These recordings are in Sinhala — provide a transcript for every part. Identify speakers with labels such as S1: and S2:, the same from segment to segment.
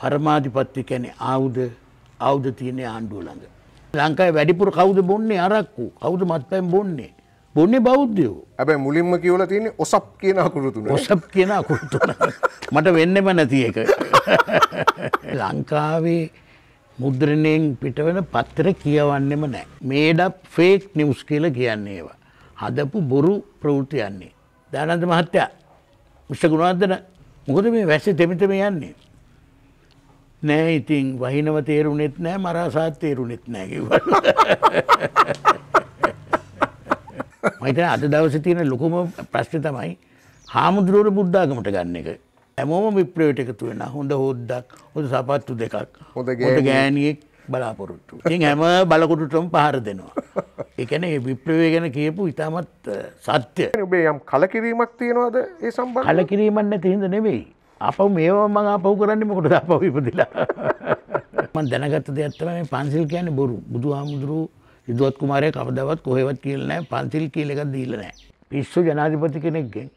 S1: පරමාධිපත්ති කැනෙ ආවුද අවුද තියන්නේ ආණ්ඩුව ළඟ. ලංකායි වැඩිපුර කවුද බොන්නේ අරක්කු කවුද මත් පැම් බොන්නේ බොන්නේ බෞද්ධයෝ ඇබැ මුලින්ම කියවල තියන්නේ ඔසප් කියන අකුරුතුන ඔසප් කියන අකුරුතුන මට වෙන්නම නැති එක ලංකාවේ මුද්‍රණයෙන් පිටවන පත්තර කියවන්නෙම නෑ. මේඩක් ෆේක් නිවස් කියල කියන්නේ ඒවා. හදපු බොරු ප්‍රවෘතියන්නේ. දානන්ද මහත්තයා මිෂ්‍ය ගුණාදන මොකද මේ වැස්සේ දෙමිතම යන්නේ. නෑ ඉතින් වහිනව තේරුණෙත් නෑ මරාසාත් තේරුණෙත් නෑකිව. මයිත අද දවස තියෙන ලොකුම ප්‍රශ්න තමයි හාමුදුරුවර බුද්ධාගමට ගන්න එක. ඇමෝම විප්‍රවට එකතු වෙන හොඳ හොද්දක් හොඳ සපත්තු දෙකක් හොඳ ගෑනියෙක් බලාපොරොත්තු. ඉතින් හැම බලකොටුටම පහර දෙනවා. එකන ඒ විප්‍රවේ ගැන කියපු ඉතාමත් සත්‍ය. ඔබේ යම් කලකිරීමක් තියෙනවාද ඒ සම්බ කලකිරීමන්න තිහිද නෙවෙයි. අප මේවා මං අපව් කරන්න මොකට අපව ඉපදිලා මන් දැනගත්ත දෙයක්ත්තම මේ පන්සිල් කියන බොරු බුදු හාමුදුරු යුදුවත් කුමාරය කවදවත් කොහෙවත් කියලනෑ පන්සිල් කියල එකක් දීලනෑ පිස්සු ජනාධිපති කෙනෙක්ගෙන්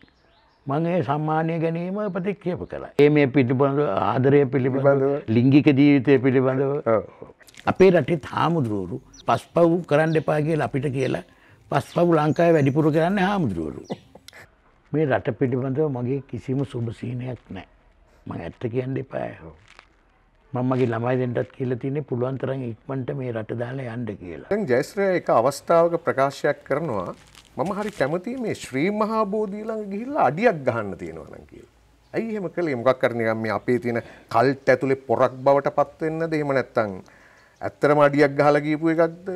S1: මං ඒ සම්මානය ගැනීම පතෙක් කියප කලා ඒ මේ පිටිබඳ ආදරය පිළිබඳ ලිංගික ජීවිතය පිළිබඳව අපේ රටෙත් හාමුදුරුවරු පස් පව් කරන්න එපා කියල අපිට කියලා පස් පව් ලංකාව වැඩිපුර කරන්න හාමුදුරුවරු මේ රට පිළිබඳව මගේ කිසිම සුභසීනයක් නෑ ම ඇත්ත කියන්න එපාය හෝ. මමගේ ළමයි දෙටත් කියල තිනේ පුළුවන්තරන් ඉක්මට මේ රට දාලා යන්ඩ කියලා
S2: ජයස්ත්‍රය එක අවස්ථාවක ප්‍රකාශයක් කරනවා මම හරි කැමති මේ ශ්‍රී මහා බෝධීළඟ ගිහිල්ලා අඩියක් ගහන්න තියෙනවන කිය. ඇයි හෙම කළ මොකක් කරනගම මේ අපේ තියෙන කල්ට ඇතුළේ පොරක් බවට පත්වෙන්න දෙහෙම නැත්තං ඇත්තරම අඩියක් ගහලගීපු එකක්ද.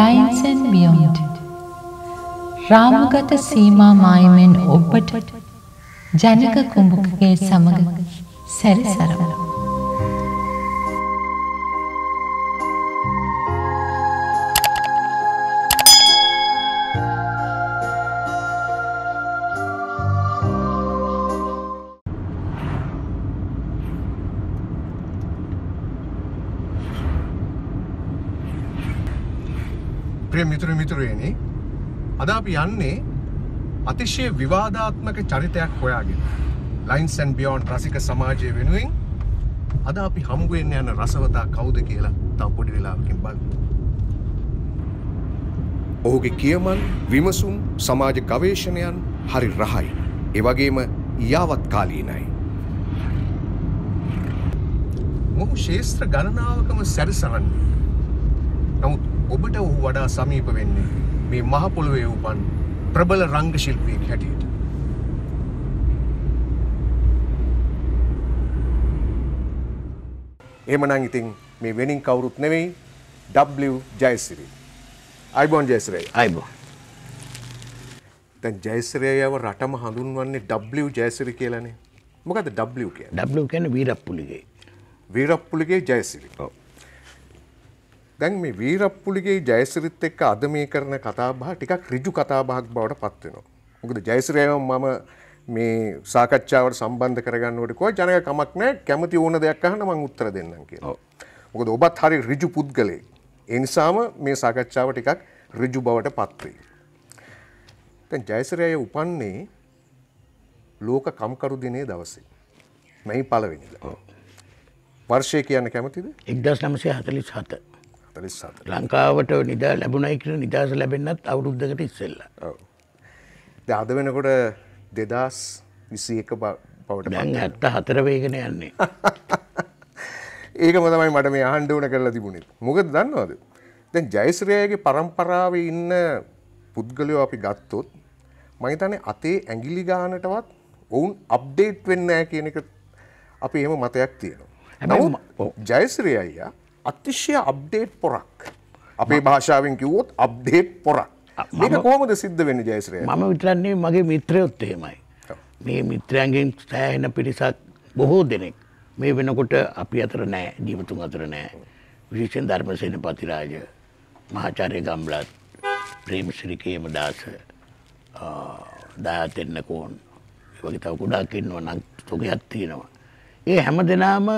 S1: Lines and Beyond රාමගත සීමා මායමෙන් ඔබට ජනක කුඹුකගේ සමග සැරිසරවනවා.
S2: ප්‍රිය මිතුරු මිතුරුවනි අද අපි යන්නේ අතිශය විවාධාත්මක චරිතයක් හොයාගෙන. ලයින්ස් ඇන් බියෝන් රසික සමාජය වෙනුවෙන් අද අපි හමුුවෙන් යන රසවතා කවුද කියලා තව පොඩි වෙලාවකින් බල. ඔහුගේ කියමන් විමසුම් සමාජ ගවේශණයන් හරි රහයි. එවගේම යාවත් කාලීනයි. මොහු ශේෂත්‍ර ගණනාවකම සැරිසරන්නේ. නමුත් ඔබට ඔහු වඩා සමීප වෙන්නේ මේ මහපොළුවේ උපන් ප්‍රබල රංග ශිල්පියෙක් හැටියට. එහෙමනම් ඉතින් මේ වෙනින් කවුරුත් නෙවෙයි W ජයසිරි. අයිබෝන් ජයසිරි. අයිබෝන්. දැන් ජයසිරියව රටම හඳුන්වන්නේ W ජයසිරි කියලානේ. මොකද W කියන්නේ? W කියන්නේ වීරප්පුලිගේ. වීරප්පුලිගේ ජයසිරි. ඔව්. දැන් මේ වීරප්පුලිගේ ජයසිරිත් එක්ක අද මේ කරන කතාබහ ටිකක් ඍජු කතාබහක් බවට පත් වෙනවා. මොකද ජයසිරියව මම මේ සාකච්ඡාවට සම්බන්ධ කරගන්නකොට කෝ ජනක කමක් නැහැ කැමති ඕන දෙයක් අහන්න මම උත්තර දෙන්නම් කියලා. මොකද ඔබත් හරි ඍජු පුද්ගලෙක්. ඒ නිසාම මේ සාකච්ඡාව ටිකක් ඍජු බවට පත් වෙයි. දැන් ජයසිරිය උපන්නේ ලෝක කම්කරු දිනේ දවසේ. මේ පළවෙනිදා. වර්ෂය කියන්න කැමතිද?
S1: 1947. හතලිස්සාත ලංකාවට නිදා ලැබුණයි කියන නිදහස ලැබෙන්නත් අවුරුද්දකට ඉස්සෙල්ලා
S2: අද වෙනකොට දෙදස් විසි එක පවට බැන් ඇත්ත
S1: හතර වේගෙන යන්නේ
S2: ඒක මොතමයි මට මේ ආණ්ඩුවන කරලා තිබුණේ මොකද දන්නවාද දැන් ජයස්රයාගේ පරම්පරාව ඉන්න පුද්ගලයෝ අපි ගත්තොත් මහිතනේ අතේ ඇගිලි ගානටවත් ඔවුන් අප්ඩේට් වෙන්න කියන එක අපි එහෙම මතයක් තියෙනවා. නමුත් ජයස්රී අයියා අතිශ්‍ය අප්ඩේට් පොරක් අපේ භාෂාවෙන් කිව්වොත් අප්ඩේට් පොරක් මේක කොහොමද සිද්ධ වෙන්නේ ජයශ්‍රය මම
S1: විතරන්නේ මගේ මිත්‍රයොත් එහෙමයි මේ මිත්‍රයන්ගෙන් සෑහෙන පිරිසක් බොහෝ දෙනෙක් මේ වෙනකොට අපි අතර නෑ ජීවතුන් අතර නෑ විශේෂෙන් ධර්මසේන පතිරාජ මහාචාරය ගම්ලත් ප්‍රේමශ්‍රිකේම දාස දායතෙන්න කෝන් වගේ තව ගොඩාක් ඉන්නවා නම් තොගයක් තියෙනවා ඒ හැම දෙනාම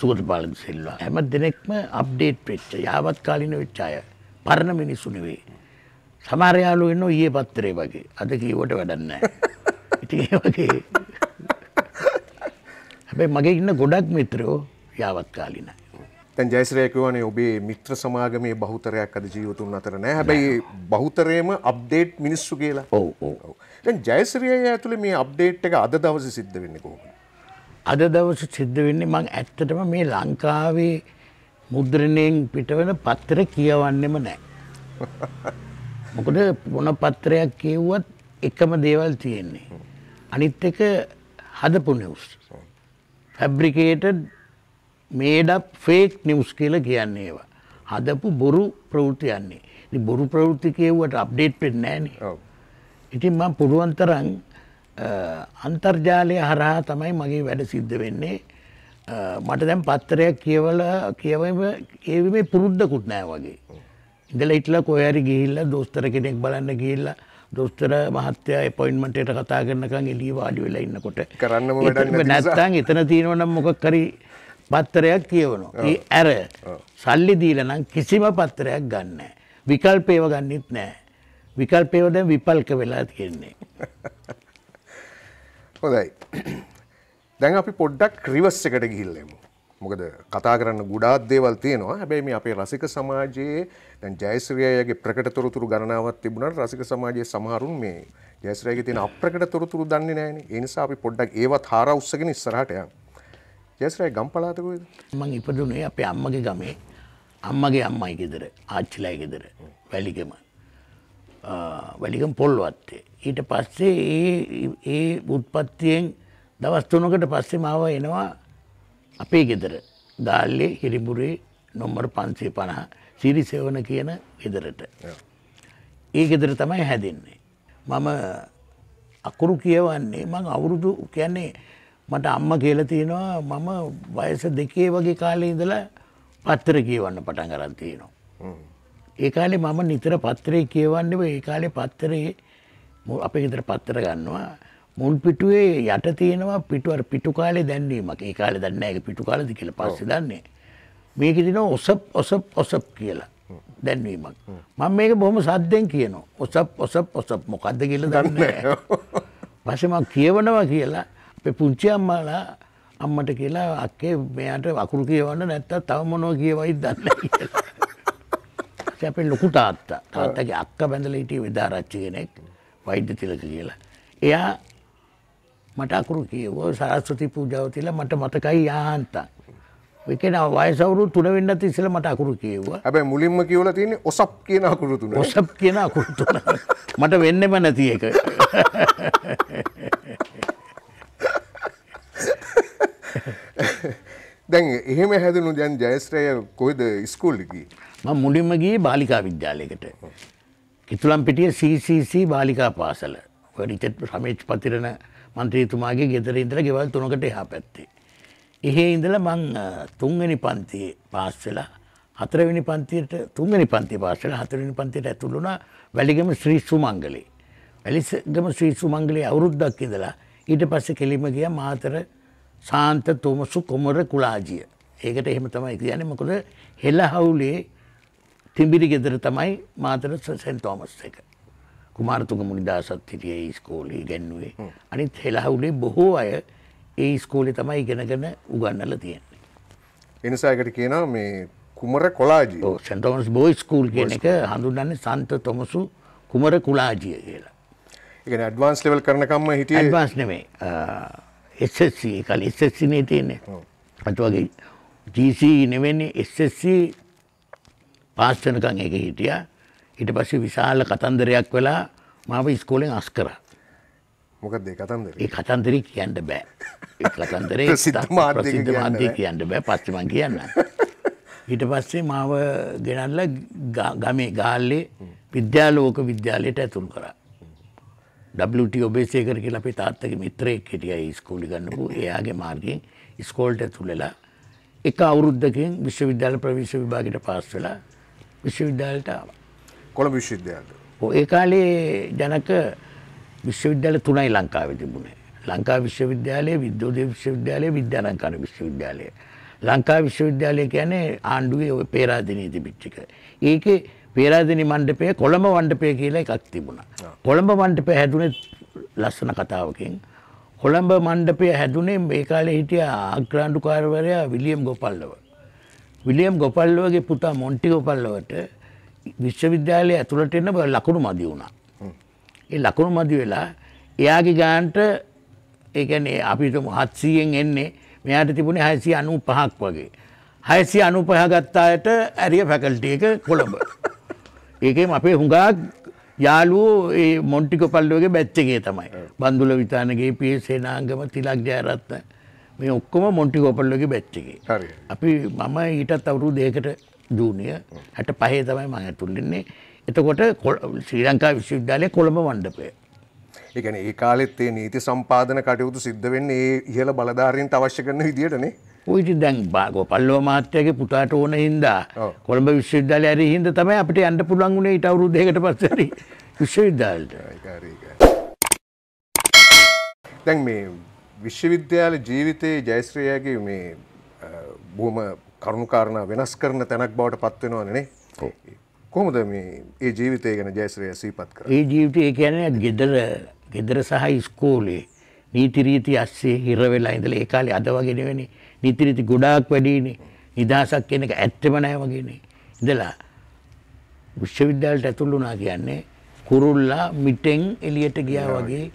S1: සුගතපාලද සෙල්වා හැම දෙනෙක්ම අප්ඩේට් වෙච්ච යහවත් කාලින වෙච්චාය පරණ මිනිස්සුනවේ සමාරයාලු එන්න ඒ පත්තරේ වගේ අද කීවට වැඩන්න ඉති වගේ හැබැයි මගේ ඉන්න ගොඩක් මිත්‍රයෝ යාවත් කාලින
S2: තැන් ජයසරයකවනේ ඔබේ මිත්‍ර සමාගමේ බහුතරයක් අද ජීවතුන් අතර නෑ හැබැයි බහුතරයම අප්ඩේට් මිනිස්සු කියලා ඔව ජයසරය ඇතුළ මේ අප්ඩේට් එක අද දවස සිද්ධ වෙන්න කොහොම
S1: අද දවස සිද්ධ වෙන්නේ මං ඇත්තටම මේ ලංකාවේ මුද්‍රණයෙන් පිටවන පත්තර කියවන්නෙම නෑ. මොකද මොන පත්‍රයක් කියව්වත් එකම දේවල් තියෙන්නේ. අනිත් එක හදපු නිවස්. ෆැබ්‍රිකේටඩ් මේඩප් ෆේක් නිවස් කියලා කියන්නේ ඒවා. හදපු බොරු ප්‍රවෘතියන්නේ. ඉතින් බොරු ප්‍රවෘත්ති කියවුවට අප්ඩේට් වෙන්නේ නෑනේ. ඔව්. ඉතින් මම පුළුවන් තරම් අන්තර්ජාලය හරහා තමයි මගේ වැඩ සිද්ධ වෙන්නේ මට දැම් පත්තරයක් කියවල කියව ඒවීමේ පුරුද්ධකුත් නෑ වගේ. ඉඳල ඉටල කොහරි ගිහිල්ල දොස්තර කෙනෙක් බලන්න ගිල්ල දොස්තර මහත්‍ය පොයින්මටයට කතා කරන්නකං එලී වාඩි වෙලා ඉන්නකොට කරන්න නැත්තං එතන තියෙනවනම් මොකක් කරි පත්තරයක් කියවනු. ඒ ඇර සල්ලි දීලනම් කිසිම පත්තරයක් ගන්න. විකල්පේව ගන්නෙත් නෑ. විකල්පේවද විපල්ක වෙලා තියෙන්නේ.
S2: හොඳයි. දැන් අපි පොඩ්ඩක් රිවස් එකට ගිහිල්ලෙමු. මොකද කතා කරන්න ගොඩාක් දේවල් තියෙනවා. හැබැයි මේ අපේ රසික සමාජයේ දැන් ජයශ්‍රියගේ ප්‍රකට තොරතුරු ගණනාවක් තිබුණාට රසික සමාජයේ සමහරුන් මේ ජයශ්‍රියගේ තියෙන අප්‍රකට තොරතුරු දන්නේ නැහැනේ. ඒ නිසා අපි පොඩ්ඩක් ඒවත් හාරා උස්සගෙන ඉස්සරහට යමු. ජයශ්‍රය ගම් පලාත කොයිද?
S1: මම ඉපදුනේ අපේ අම්මගේ ගමේ. අම්මගේ අම්මයි ගෙදර, ආච්චිලයි ගෙදර, වැලිගෙම. වැලිකම් පොල්වත්තේ. ඊට පස්සේ ඒ ඒ උත්පත්තියෙන් දවස්තුනකට පස්සේ මාව එනවා අපේ ගෙදර ගාල්ලේ හිරිපුරේ නොම්මර පන්සේ පණහ සිරිසෙවන කියන ගෙදරට. ඒ ගෙදර තමයි හැදෙන්නේ. මම අකුරු කියවන්නේ මං අවුරුදු කියන්නේ මට අම්ම කියලා තියෙනවා මම වයස දෙකේ වගේ කාලේ ඉඳලා පත්තර කියවන්න පටන් ගන්න තියෙනවා. ඒකාලේ මම නිතර පත්තරේ කියවන්නේ ඒ කාලේ පත්තරේ අපේ ගෙදර පත්තර ගන්නවා මුල් පිටුවේ යට තියෙනවා පිටුවර පිටු කාලේ දැන්වීමක් ඒ කාලේ දන්න එක පිටු කාලද කියලා පස්සේ දන්නේ මේක තින ඔසප් ඔසප් ඔසප් කියලා දැන්වීමක් මම මේක බොහොම සද්දෙන් කියනවා ඔසප් ඔසප් ඔසප් මොකක්ද කියල දන්න පසම කියවනවා කියලා අපේ පුංචි අම්මාලා අම්මට කියලා අක්කේ මෙයාට වකුරු කියවන්න නැත්තත් තව මොනෝ කියවයි දන්න කියලා පස්සේ අපේ ලොකු තාත්තා තාත්තගේ අක්ක බැඳලා හිටිය විදාරච්චි කෙනෙක් වෛද්‍ය තිලක කියලා. එයා මට අකුරු කියවෝ සරස්වති පූජාව තියලා මට මතකයි යාන්තම්. එකන වයසවරු තුන වෙන්න තිස්සල මට අකුරු කියවා හැබැ මුලින්ම කියවල තියන්නේ ඔසප් කියන අකුරු තුන ඔසප් කියන අකුරු තුන මට වෙන්නම නැති එක
S2: දැන් එහෙම හැදනු දැන් ජයස්ත්‍රය
S1: කොයිද ස්කූල්ලකි මම මුලින්ම ගියේ බාලිකා විද්‍යාලයකට. කිතුලම් පිටිය CCC බාලිකා පාසල. ඔය රිචඩ් රමේෂ් පතිරණ മന്ത്രിතුමාගේ ගෙදර ඉඳලා ගෙවල් තුනකට එහා පැත්තේ. එහේ ඉඳලා මං තුන්වෙනි පන්තියේ පාස් වෙලා හතරවෙනි පන්තියට තුන්වෙනි පන්තිය පාස් වෙලා හතරවෙනි පන්තියට ඇතුළු වුණා වැලිගම ශ්‍රී සුමංගලේ. වැලිගම ශ්‍රී සුමංගලේ අවුරුද්දක් ඉඳලා ඊට පස්සේ කෙලිම ගියා මාතර ශාන්ත තොමසු කුමර කුලාජිය. ඒකට එහෙම තමයි කියන්නේ මොකද හෙළ හවුලේ තිඹිරි ගෙදර තමයි මාතර සැන් තෝමස් එක. කුමාරතුග මුනිදාසත් හිටියේ ඉස්කෝලේ ඉගෙනුවේ. අනිත් හෙළහවුලේ බොහෝ අය ඒ ඉස්කෝලේ තමයි ඉගෙනගෙන උගන්වලා තියෙන්නේ. එනිසායකට කියනවා මේ කුමර කොලාජි. ඔව් සැන් තෝමස් බෝයි ස්කූල් කියන එක හඳුන්වන්නේ සන්ත තොමසු කුමර කුලාජිය කියලා. ඒ කියන්නේ ඇඩ්වාන්ස් ලෙවල් කරනකම්ම හිටියේ ඇඩ්වාන්ස් නෙමෙයි. SSC කලින් SSC නේ තියෙන්නේ. අත වගේ GC e නෙවෙන්නේ SSC පාස් වෙනකන් ඒක හිටියා. ඊට පස්සේ විශාල කතන්දරයක් වෙලා මාව ඉස්කෝලෙන් අස් කරා. මොකද ඒ කතන්දරේ? ඒ කතන්දරේ කියන්න බෑ. ඒ කතන්දරේ ප්‍රසිද්ධ මාධ්‍ය කියන්න බෑ. පස්සේ මං කියන්න. ඊට පස්සේ මාව ගෙනල්ලා ගමේ ගාල්ලේ විද්‍යාලෝක විද්‍යාලයට ඇතුල් කරා. WT ඔබේසේකර කියලා අපේ තාත්තගේ මිත්‍රයෙක් හිටියා ඉස්කෝලේ ගන්නපු. එයාගේ මාර්ගයෙන් ඉස්කෝලට ඇතුල් වෙලා එක අවුරුද්දකින් විශ්වවිද්‍යාල ප්‍රවේශ විභාගයට පාස් වෙලා විශ්වවිද්‍යාලට ආව. කොළඹ විශ්වවිද්‍යාලයට. ඒ කාලේ ජනක විශ්වවිද්‍යාල තුනයි ලංකාවේ තිබුණේ. ලංකා විශ්වවිද්‍යාලය, විද්‍යෝදය විශ්වවිද්‍යාලය, විද්‍යාලංකාර විශ්වවිද්‍යාලය. ලංකා විශ්වවිද්‍යාලය කියන්නේ ආණ්ඩුවේ ওই පේරාදෙණියේ තිබිච්ච එක. ඒකේ පේරාදෙණි මණ්ඩපය කොළඹ මණ්ඩපය කියලා එකක් තිබුණා. කොළඹ මණ්ඩපය හැදුනේ ලස්සන කතාවකින්. කොළඹ මණ්ඩපය හැදුනේ මේ කාලේ හිටිය ආග්‍රාණ්ඩුකාරවරයා විලියම් ගෝපල්ලව. විලියම් ගොපල්ලෝගේ පුතා මොන්ටි ගොපල්ලවට විශ්වවිද්‍යාලය ඇතුළට එන්න බ ලකුණු මදි වුණා. ඒ ලකුණු මදි වෙලා එයාගේ ගාන්ට ඒකනේ අපිට හත්සීයෙන් එන්නේ මෙයාට තිබුණ හැසි අනු පහක් වගේ. හැසි අනු පහගත්තායට ඇරිය පැකල්ටිය එක කොළඹ. ඒකම අපේ හුඟක් යාලුවෝ ඒ මොන්ටිකොපල්ලෝගේ බැච්චගේ තමයි බන්දුල විතානගේ පිය සේනාංගම තිලක් ජයරත්න මේ ඔක්කොම මොන්ටිකෝපල්ලගේ බැච්චගේ අපි මම ඊටත් අවුරු දෙකට ජූනිය හැට පහේ තමයි මඟ ඇතුල්ලෙන්නේ එතකොට ශ්‍රී ලංකා විශ්වවිද්‍යාලය කොළඹ මණ්ඩපය එකන ඒ කාලෙත්තේ නීති සම්පාදන කටයුතු සිද්ධ
S2: වෙන්න ඒ ඉහල බලධාරීන් අවශ්‍ය කරන විදිටනේ
S1: ඔයිති දැන් බාගෝ පල්ලෝ මාත්‍යයගේ පුතාට ඕන හින්දා කොළඹ විශ්වවිද්‍යාලය ඇරි හින්ද තමයි අපිට අන්ඩ පුළන්ගුණේ ඉට අවරු දෙකට පස්සර විශ්වවිද්‍යාලට දැන් මේ
S2: විශ්වවිද්‍යාල ජීවිතයේ ජයශ්‍රයගේ මේ බොහම කරුණුකාරණ වෙනස් කරන තැනක් බවට පත්වෙනවා නනේ කොහොමද මේ ඒ ජීවිතය ගැන ජයශ්‍රය
S1: සීපත් කර ඒ ජීවිතය කියැන ගෙදර ගෙදර සහ ඉස්කෝලේ නීතිරීති අස්සේ හිරවෙලා ඉඳල ඒ කාලේ අද වගෙනවෙනි නීතිරීති ගොඩාක් වැඩීනේ නිදහසක් කියන එක ඇත්තම නෑ වගේනේ ඉඳලා විශ්වවිද්‍යාලට ඇතුළුනා කියන්නේ කුරුල්ලා මිටෙන් එලියට ගියා වගේ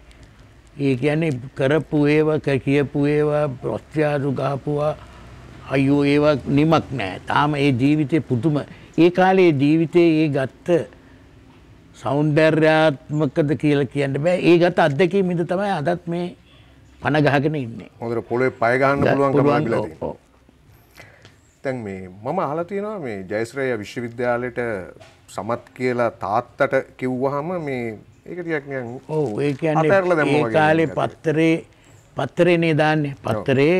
S1: ඒ කියන්නේ කරපු ඒවා කියපු ඒවා ප්‍රොස්්්‍යාදු ගාපුවා අයෝ ඒවා නිමක් නෑ තාම ඒ ජීවිතය පුතුම ඒ කාලේ ජීවිතය ඒ ගත්ත සෞන්ඩර්යාත්මකද කියල කියන්න බෑ ඒ ගත අත්දැකී මිද තමයි අදත් මේ පණගහගෙන ඉන්න
S2: හොදර පොලේ පයගන්න පුළුවන් තැන් මේ මම ආලතියනවා මේ ජයස්රය විශ්වවිද්‍යාලයට සමත් කියලා තාත්තට කිව්වහම මේ
S1: ඕ ඒ ඒ කාලේ පත්තරේ පත්තරේනේ දාන්නේ පත්තරේ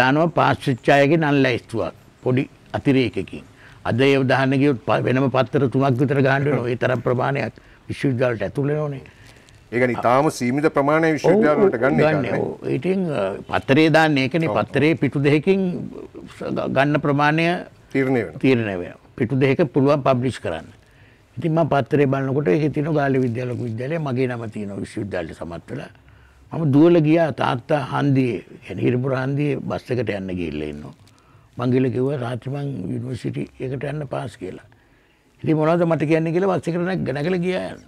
S1: දානව පාශ්චිච්චායගේ නල් ලැයිස්තුවක් පොඩි අතිරේකකින්. අද ඒ දහනගියොත් වෙනම පත්තර තුනක් විතර ගාණ්ඩ නො ඒ තරම් ප්‍රමාණයක් විශ්වවිද්‍යාලට ඇතුළෙ ඕනේ
S2: ඒකනි තාම සීමිත ප්‍රමාණය විශ්වවිද්‍යාලට ගන්න
S1: ඉතින් පත්තරේ දාන්න ඒකන පත්තරේ පිටු දෙහකින් ගන්න ප්‍රමාණය තීරණය තීරණය වෙන පිටු දෙක පුළුවන් පබ්ලිෂ් කරන්න ඉතින් මම පත්තරේ බලනකොට ඒකේ තියෙන ගාල්ල විද්‍යාල ලොකු විද්‍යාලයේ මගේ නම තියෙනවා විශ්වවිද්‍යාලයට සමත් වෙලා. මම දුවල ගියා තාත්තා හන්දියේ يعني හිරපුර හන්දියේ බස් එකට යන්න ගිහිල්ලා ඉන්නවා. මං ගිහලා කිව්වා රාත්‍රී මං යුනිවර්සිටි එකට යන්න පාස් කියලා. ඉතින් මොනවද මට කියන්නේ කියලා බස් එකට නැගලා ගියා යන්න.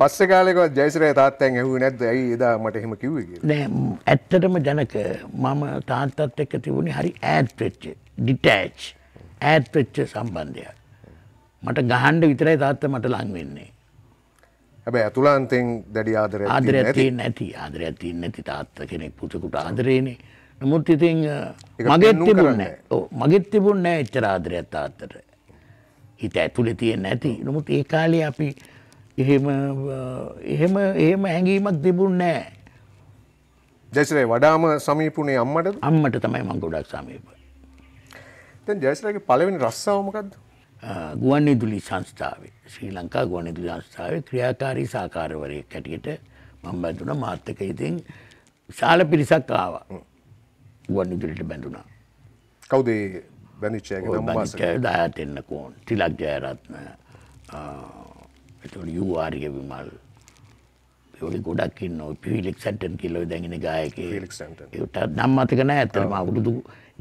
S2: පස්සේ කාලේකවත් ජයසිරේ තාත්තෙන් ඇහුවේ නැද්ද? ඇයි එදා මට එහෙම කිව්වේ
S1: කියලා? නෑ ඇත්තටම ජනක මම තාත්තත් එක්ක තිබුණේ හරි ඈත් වෙච්ච, detach ඈත් වෙච්ච සම්බන්ධයක්. මට ගහන්ඩ විතරයි තාත්ත මට ලං වෙන්නේ.
S2: හැබ ඇතුලාන්තෙන් දැඩි ආදර ආදර ඇති නැති ආදර ඇති
S1: නැති තාත්ත කෙනෙක් පුතකුට ආදරේනේ නමුත් ඉතින් මගෙත් තිබුණ මගෙත් තිබුණ නෑ එච්චර ආදරයක් තාත්තට හිත ඇතුළෙ තියෙන් නැති නමුත් ඒ කාලේ අපි එහෙම එහෙම එහෙම හැඟීමක් තිබුණ නෑ
S2: ජැසරේ වඩාම සමීපුණේ අම්මට අම්මට තමයි මං ගොඩක් සමීප
S1: දැන් ජැසරගේ පළවෙනි රස්සාවමකක්ද ගුවන් ඉදුලි සංස්ථාවේ ශ්‍රී ලංකා ගුවන් ඉදුලි සංස්ථාවේ ක්‍රියාකාරී සාකාරවරයෙක් හැටියට මම බැඳුණ මාත්තක ඉතින් විශාල පිරිසක් ආවා ගුවන් ඉදුලිට බැඳුණා කවුද බැඳිච්චයගේ දහයට එන්න කෝන් තිලක් ජයරත්න එතකොට යූආර්ය විමල් ඔලි ගොඩක් ඉන්න පිවිලික් සැටන් කිලෝ දැගෙන ගායක ඒට නම් අතක නෑ ඇතම අවුරුදු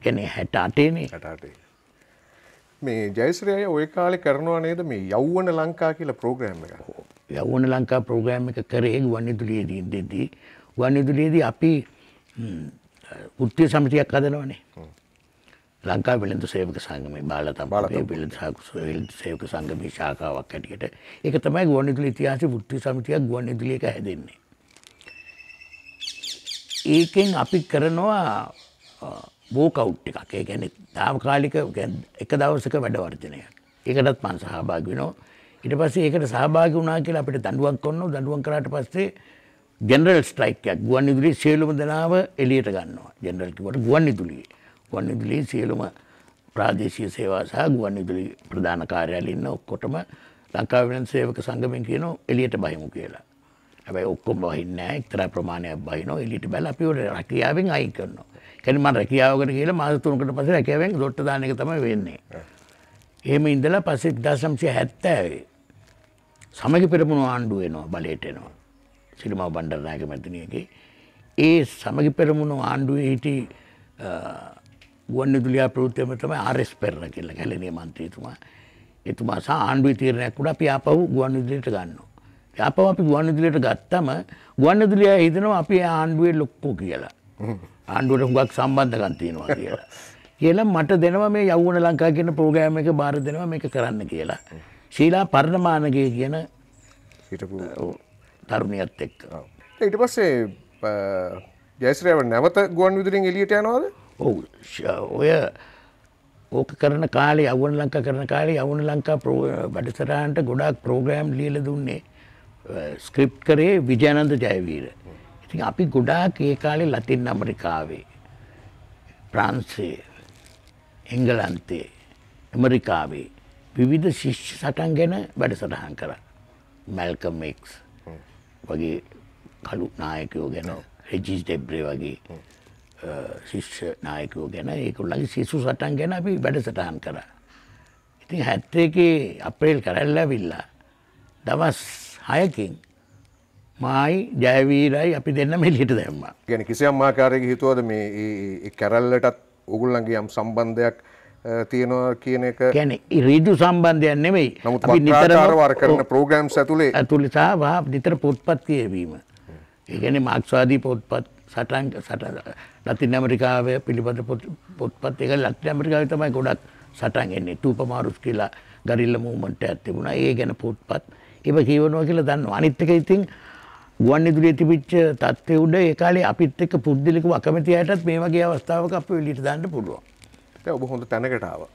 S1: ගැන හැට අටේනේ හටටේ
S2: මේ ජයස්රය ඔය කාලෙ කරනවා නේද මේ යව්වන ලංකා කියලා ප්‍රෝග්‍රෑම් එක
S1: යවන ලංකා ප්‍රෝග්‍රෑම් එක කරේ වන්නදුලියදීන් දෙදී වන්නදුලියේදී අපි උත්තිය සමිතියක් හදනවනේ ලංකා වෙළඳ සේවක සංගමේ බාලතම් වෙළඳ සේවක සංගමේ ශාකාවක් හැටියට ඒක තමයි ගුවන්විදුලි ඉතිහාසයේ වෘත්ති සමිතියක් ගුවන්විදුලි එක හැදෙන්නේ. ඒකෙන් අපි කරනවා බෝකවුට් එකක් ඒ ගැන තාවකාලික එක දවසක වැඩවර්ජනයක් ඒකටත් පන් සහභාග වෙනවා ඉට පස්සේ ඒකට සහභාග වනා කියලා අපිට දඩුවක් කොන්න දඩුවන් කරට පස්සේ ජෙනරල් ස්ට්‍රයිකයක් ගුවන් ඉදුලි සියලුම දෙනාව එලියට ගන්නවා ජෙනරල්කිවට ගුවන් ඉදුලිය ගුවන් ඉදුලි සියලුම ප්‍රාදේශය සේවා සහ ගුවන් ඉදුලි ප්‍රධාන කාර්යාලඉන්න ඔක්කොටම ලංකාවෙන සේවක සංගමෙන් කියනෝ එලියට බහිමු කියලා හැබයි ඔක්කොම බහින්න එක්තර ප්‍රමාණයක් බහිනෝ එලිට බැල අපිවට රකියාවෙන් අයි කරනවා කැනම රැකියාවකට කියලා මාසතුනකට පස රැකවෙන් ගොට්ටදානක තම වෙන්නේ. එහෙම ඉඳලා පසෙ දසම්සය හැත්තෑවේ. සමග පෙරමුණු ආණ්ඩුව වෙනවා බලටනවා. සිරිමාව බණ්ඩරනායක මැතිනියගේ. ඒ සමගි පෙරමුණු ආණ්ඩුවේ හිටි ගුවන් දුලියා ප්‍රෘතියම තම ආරෙස් පෙරණ කියලා කැලනේ මන්ත්‍රීතුමා. එතුමා සා ආණ්ඩුව තීරණයක් වුණා අපි ආපහු ගුවන් විදුලියට ගන්නවා. ආපහු අපි ගුවන් විදුලියට ගත්තම ගුවන් විදුලිය හිතනවා අපි ආණ්ඩුවේ ලොක්කෝ කියලා. ආණ්ඩුවට හුඟක් සම්බන්ධකන් තියෙනවා කියලා. කියලා මට දෙනවා මේ යවුණ ලංකා කියන ප්‍රෝගෑම එක බාර දෙනවා මේක කරන්න කියලා. ශීලා පර්ණමානගේ කියන තරුණියත් එක්.
S2: ඊට පස්සේ ජයස්රයාව නැවත ගුවන් විදුරින් එලියට යනවාද ඔවු ඔය
S1: ඕක කරන කාලේ අවුන ලංකා කරන කාලේ අවුන ලංකා වැඩසටහන්ට ගොඩක් ප්‍රෝග්‍රෑම් ලියල දුන්නේ ස්ක්‍රිප් කරේ විජයනන්ද ජයවීර ඉතින් අපි ගොඩාක් ඒ කාලේ ලතින් ඇමරිකාවේ ප්‍රාන්සේ එංගලන්තේ ඇමරිකාවේ විවිධ ශිෂ්‍ය සටන් ගැන වැඩසටහන් කර මැල්කමෙක්ස් වගේ කලු නායකයෝ ගැන රෙජිස් ඩෙබ්්‍රේ වගේ ශිෂ්‍ය නායකෝ ගැන ඒකුල්ලගේ සිසු සටන් ගැන අපි වැඩසටහන් කර. ඉතින් හැත්තේකේ අප්‍රේල් කරැල්ල විල්ලා දවස් හයකින් මයි ජයවීරයි අපි දෙන්න මෙලිට දැම්ම
S2: ගැන කිසියම් ආකාරයක හිතුවද මේ කැරල්ලටත් ඔගුල්ලන්ගේ යම් සම්බන්ධයක් තියෙනවා කියන එක ගැන
S1: රීජු සම්බන්ධයන් නෙමෙයි නිතරවර් කරන ප්‍රෝග්‍රම් ඇතුළේ ඇතුළිසා වා නිතර පොත්පත් කියවීම ඒගැන මක්ස්වාදී පොත්පත් සටන් සට ලතින් ඇමරිකාව පිළිබඳ පොත්පත් එක ලක්ට ඇමරිකාව තමයි ගොඩක් සටන් එන්නේ තූපමාරුස් කියලා ගරිල්ල මූමන්ට ඇත්තිබුණා ඒ ගැන පොත්පත් එම කියවනවා කියලා දන්න අනිත්තක ඉතින් ගුවන් ඉදිරියේ තිබිච්ච තත්ත්වය උඩ ඒ කාලේ අපිත් එක්ක පුද්ගලිකව අකමැති අයටත් මේ වගේ අවස්ථාවක අපිව එළියට දාන්න පුළුවන්. දැන් ඔබ හොඳ
S2: තැනකට ආවා.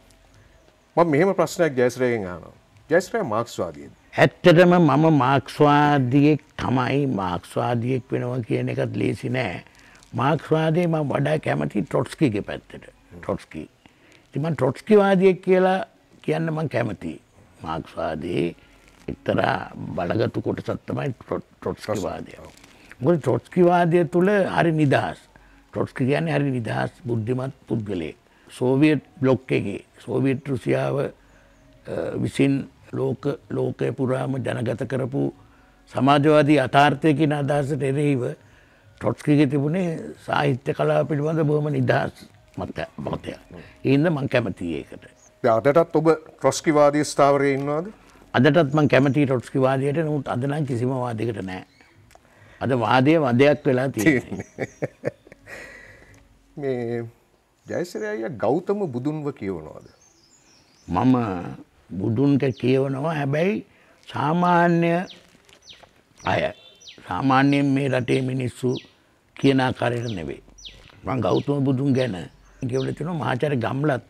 S2: මම මෙහෙම ප්‍රශ්නයක් ජයශ්‍රීගෙන් අහනවා. ජයශ්‍රී මාක්ස්වාදීද?
S1: ඇත්තටම මම මාක්ස්වාදියෙක් තමයි මාක්ස්වාදියෙක් වෙනවා කියන එකත් ලේසි නෑ. මාක්ස්වාදයේ මම වඩා කැමති ට්‍රොට්ස්කිගේ පැත්තට. ට්‍රොට්ස්කි. ඉතින් මම ට්‍රොට්ස්කිවාදියෙක් කියලා කියන්න මම කැමතියි. මාක්ස්වාදී එක්තරා බලගතු කොටසත් තමයි ටොට්ස්කවාදය. මොකද ටොට්ස්කිවාදය තුළ හරි නිදහස් ටොට්ස්ක කියන්නේ හරි නිදහස් බුද්ධිමත් පුද්ගලයෙක්. සෝවියට් බ්ලොක් එකේ සෝවියට් රුසියාව විසින් ලෝක ලෝකය පුරාම ජනගත කරපු සමාජවාදී අථාර්ථයකින් අදහසට එරෙහිව ටොට්ස්කික තිබුණේ සාහිත්‍ය කලා පිළිබඳ බොහොම නිදහස් මත මතයක්. එහින්ද මං කැමතිඒකට.
S2: අදටත් ඔබ ට්‍රොස්කිවාදී ස්ථාවරය ඉන්නවාද
S1: අදටත් මං කැමති රොට්ස්කි වාදයට නමුත් අද නම් කිසිම වාදයකට නෑ. අද වාදය වදයක් වෙලා තියෙන්නේ.
S2: මේ ජයසිරි අයියා ගෞතම බුදුන්ව
S1: කියවනවාද? මම බුදුන්ට කියවනවා හැබැයි සාමාන්‍ය අය සාමාන්‍යයෙන් මේ රටේ මිනිස්සු කියන ආකාරයට නෙවෙයි. මං ගෞතම බුදුන් ගැන කියවල තියෙනවා මහාචාර්ය ගම්ලත්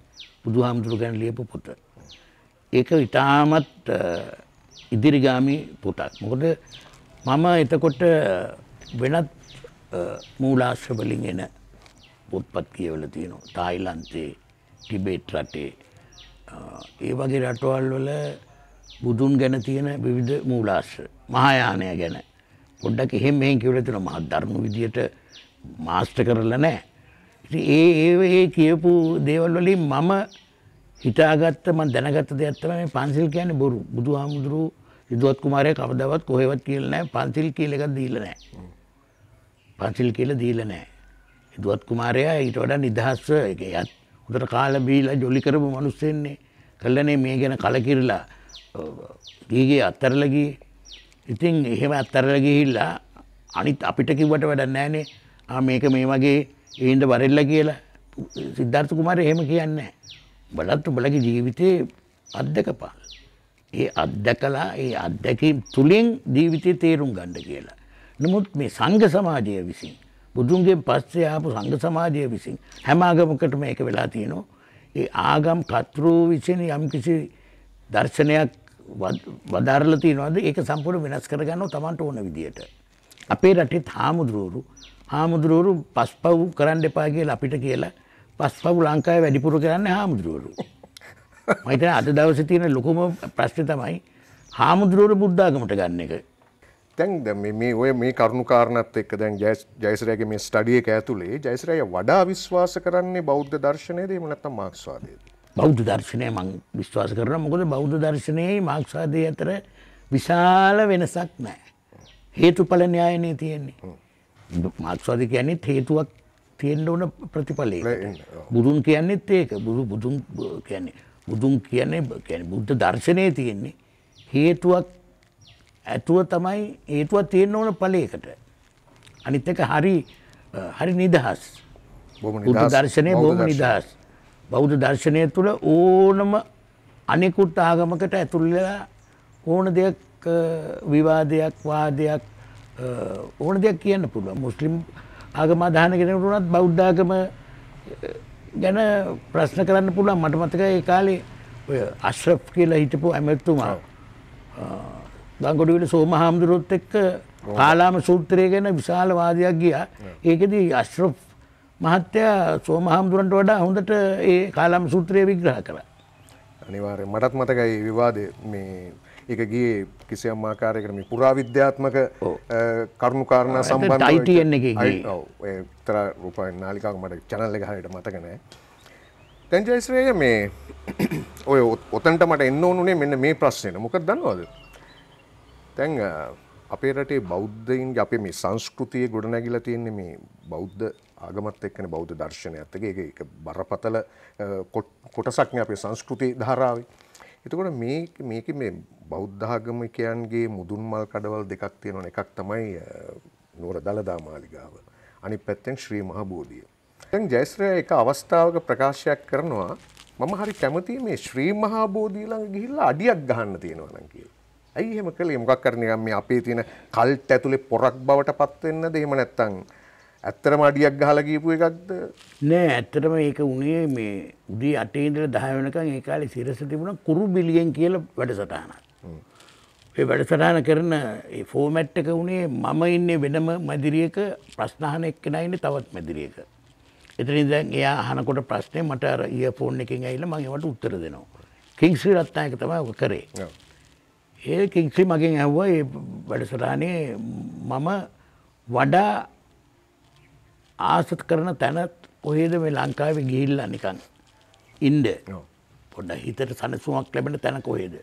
S1: බුදුහාමුදුරු ගැන ලියපු පොත. ඒක ඉතාමත් ඉදිරිගාමි පුතක් මොකද මම එතකොට වෙනත් මූලාශ්‍රවලින් එන පොත්පත් කියවල තියෙනවා තායිලන්තේ ටිබේට් රටේ ඒ වගේ රටවල් වල බුදුන් ගැන තියෙන විවිධ මූලාශ්‍ර මහායානය ගැන පොඩ්ඩක් එහෙම මෙහෙන් කියවල තියෙන මහත් ධර්ම විදියට මාස්ටර් කරලා නැහැ. ඉතින් ඒ ඒ කියපු දේවල් වලින් මම හිතාගත්ත මන් දැනගත්ත දෙයක් තමයි මේ පන්සිල් කියන්නේ බොරු. බුදුහාමුදුරු යදුවත් කුමාරයා කවදාවත් කොහෙවත් කියලා නැහැ. පන්සිල් කියලා එකක් දීලා නැහැ. පන්සිල් කියලා දීලා නැහැ. යදුවත් කුමාරයා ඊට වඩා නිදහස්ව ඒකත් උදට කාලා බීලා ජොලි කරපු මිනිස්සෙන්නේ. කළනේ මේ ගැන කලකිරලා ගීගේ අත්තරලා ගියේ. ඉතින් එහෙම අත්තරලා ගිහිල්ලා අනිත් අපිට කිව්වට වැඩක් නැහනේ. ආ මේක මේ වගේ ඒඳ වරෙල්ලා කියලා සිද්ධාර්ථ කුමාරයා එහෙම කියන්නේ නැහැ. බලත් උඹලගේ ජීවිතයේ අත්දකපා. ඒ අත්දකලා ඒ අත්දැකීම් තුළින් ජීවිතය තේරුම් ගණ්ඩ කියලා. නමුත් මේ සංග සමාජය විසින් බුදුන්ගේ පස්සේ ආපු සංග සමාජය විසින් හැම ආගමකටම ඒක වෙලා තියෙනවා. ඒ ආගම් කතෘූ විසින් යම්කිසි දර්ශනයක් වදාරල තියනවාද ඒක සම්පූර්ණ වෙනස් කරගන්න තමන්ට ඕන විදියට. අපේ රටෙත් හාමුදුරුවරු හාමුදුරුවරු පස්පව් කරන්න එපා කියලා අපිට කියලා පස් පපු ලංකාව වැඩිපුර කරන්න හාමුදුරුවරු. මහිත අද දවස තියෙන ලොකුම ප්‍රශ්න තමයි හාමුදුරුවරු
S2: බුද්ධාගමට ගන්න එක. තැන් මේ ඔය මේ කරුණුකාරණත් එක් දැන් ජයිසරයගේ මේ ස්ටඩියක ඇතුළේ ජයිසරය වඩා විශ්වාස කරන්නේ බෞද්ධ දර්ශනයද මනත්ත මාක්ස්වාදය.
S1: බෞද්ධ දර්ශනය මං විශ්වාස කරන මොකද බෞද්ධ දර්ශනයේ මාක්ස්වාදය අතර විශාල වෙනසක් නෑ. හේතු පල න්‍යායනය තියෙන්නේ. මාක්ස්වාද කියන්නේ හේතුවක් තියෙන්ට ඕන ප්‍රතිඵලය බුදුන් කියන්නෙත් ඒක බුදු බුදුන් කියන්නේ බුදුන් කියන්නේ ැන බුද්ධ දර්ශනය තියෙන්නේ හේතුවක් ඇතුව තමයි ඒතුවත් තියෙන්න්න ඕන පලයකට අනිත් එක හරි හරි නිදහස් බුද්ධ දර්ශනය බොහම නිදහස් බෞද්ධ දර්ශනය තුළ ඕනම අනෙකුත් ආගමකට ඇතුල්ලලා ඕන දෙයක් විවාදයක් වාදයක් ඕන දෙයක් කියන්න පුළුව මුස්ලිම් ආගම අදහන කෙනෙකුට වුණත් බෞද්ධාගම ගැන ප්‍රශ්න කරන්න පුළුවන් මට මතක ඒ කාලේ ඔය අශ්‍රප් කියලා හිටපු ඇමැත්තුමා දංගොඩවිල සෝම හාමුදුරුවොත් එක්ක කාලාම සූත්‍රය ගැන විශාල වාදයක් ගියා ඒකෙදී අශ්‍රප් මහත්තයා සෝම හාමුදුරන්ට වඩා හොඳට ඒ කාලාම සූත්‍රය විග්‍රහ කර
S2: අනිවාර්ය මටත් මතකයි විවාදය මේ එක ගියේ කිසියම් ආකාරයකට මේ පුරාවිද්‍යාත්මක කරුණු කාරණා සම්බන්ධව ITN එකේ ගියේ. ඔව් ඒ තර රූපයන් නාලිකාවක මට channel එක හරියට මතක නැහැ. දැන් ජයශ්‍රේය මේ ඔය ඔතනට මට එන්න ඕනුනේ මෙන්න මේ ප්‍රශ්නේ. මොකද දන්නවද? දැන් අපේ රටේ බෞද්ධයින්ගේ අපේ මේ සංස්කෘතිය ගොඩනැගිලා තියෙන්නේ මේ බෞද්ධ ආගමත් එක්කනේ බෞද්ධ දර්ශනයත් එක්ක ඒක ඒක බරපතල කොටසක් නේ අපේ සංස්කෘති ධාරාවේ. එතකොට මේ මේකේ මේ බෞද්ධාගමිකයන්ගේ මුදුන් මල් කඩවල් දෙකක් තියෙනවන එකක් තමයි නුවර දළදා මාලිගාව අනි පැත්තෙන් ශ්‍රී මහබෝධිය. තැන් ජයස්ත්‍රය එක අවස්ථාවක ප්‍රකාශයක් කරනවා මම හරි කැමති මේ ශ්‍රී මහාබෝධීළඟ ගිහිල්ලා අඩියක් ගහන්න තියෙනවනම් කියලා. ඇයි එහෙම කළේ මොකක් කරන්නේ මේ අපේ තියෙන කල්ට් ඇතුලේ පොරක් බවට පත් වෙන්නද එහෙම නැත්නම්
S1: ඇත්තටම අඩියක් ගහලා ගියපු එකක්ද? නෑ ඇත්තටම ඒක උනේ මේ උදේ 8 ඉඳලා 10 වෙනකන් ඒ කාලේ සිරස තිබුණා කුරු බිලියෙන් කියලා වැඩසටහනක්. වැඩසටහන කරන ෆෝමැට් එක වුණේ මම ඉන්නේ වෙනම මැදිරියක ප්‍රශ්නහන එක්කෙන ඉන්න තවත් මැදිරියක. එතනින් දැන් එයා අහනකොට ප්‍රශ්නේ මට අර ඊය ෆෝන් එකෙන් ඇවිල්ලා මම ඒවට උත්තර දෙනවා. කිංස්ලි රත්නායක තමයි ඔක කරේ. ඒ කිංස්ලි මගෙන් ඇහුවා මේ වැඩසටහනේ මම වඩා ආසත් කරන තැනත් කොහේද මේ ලංකාවේ ගිහිල්ලා නිකන් ඉන්න. පොඩ්ඩක් හිතට සනසුමක් ලැබෙන තැන කොහේද?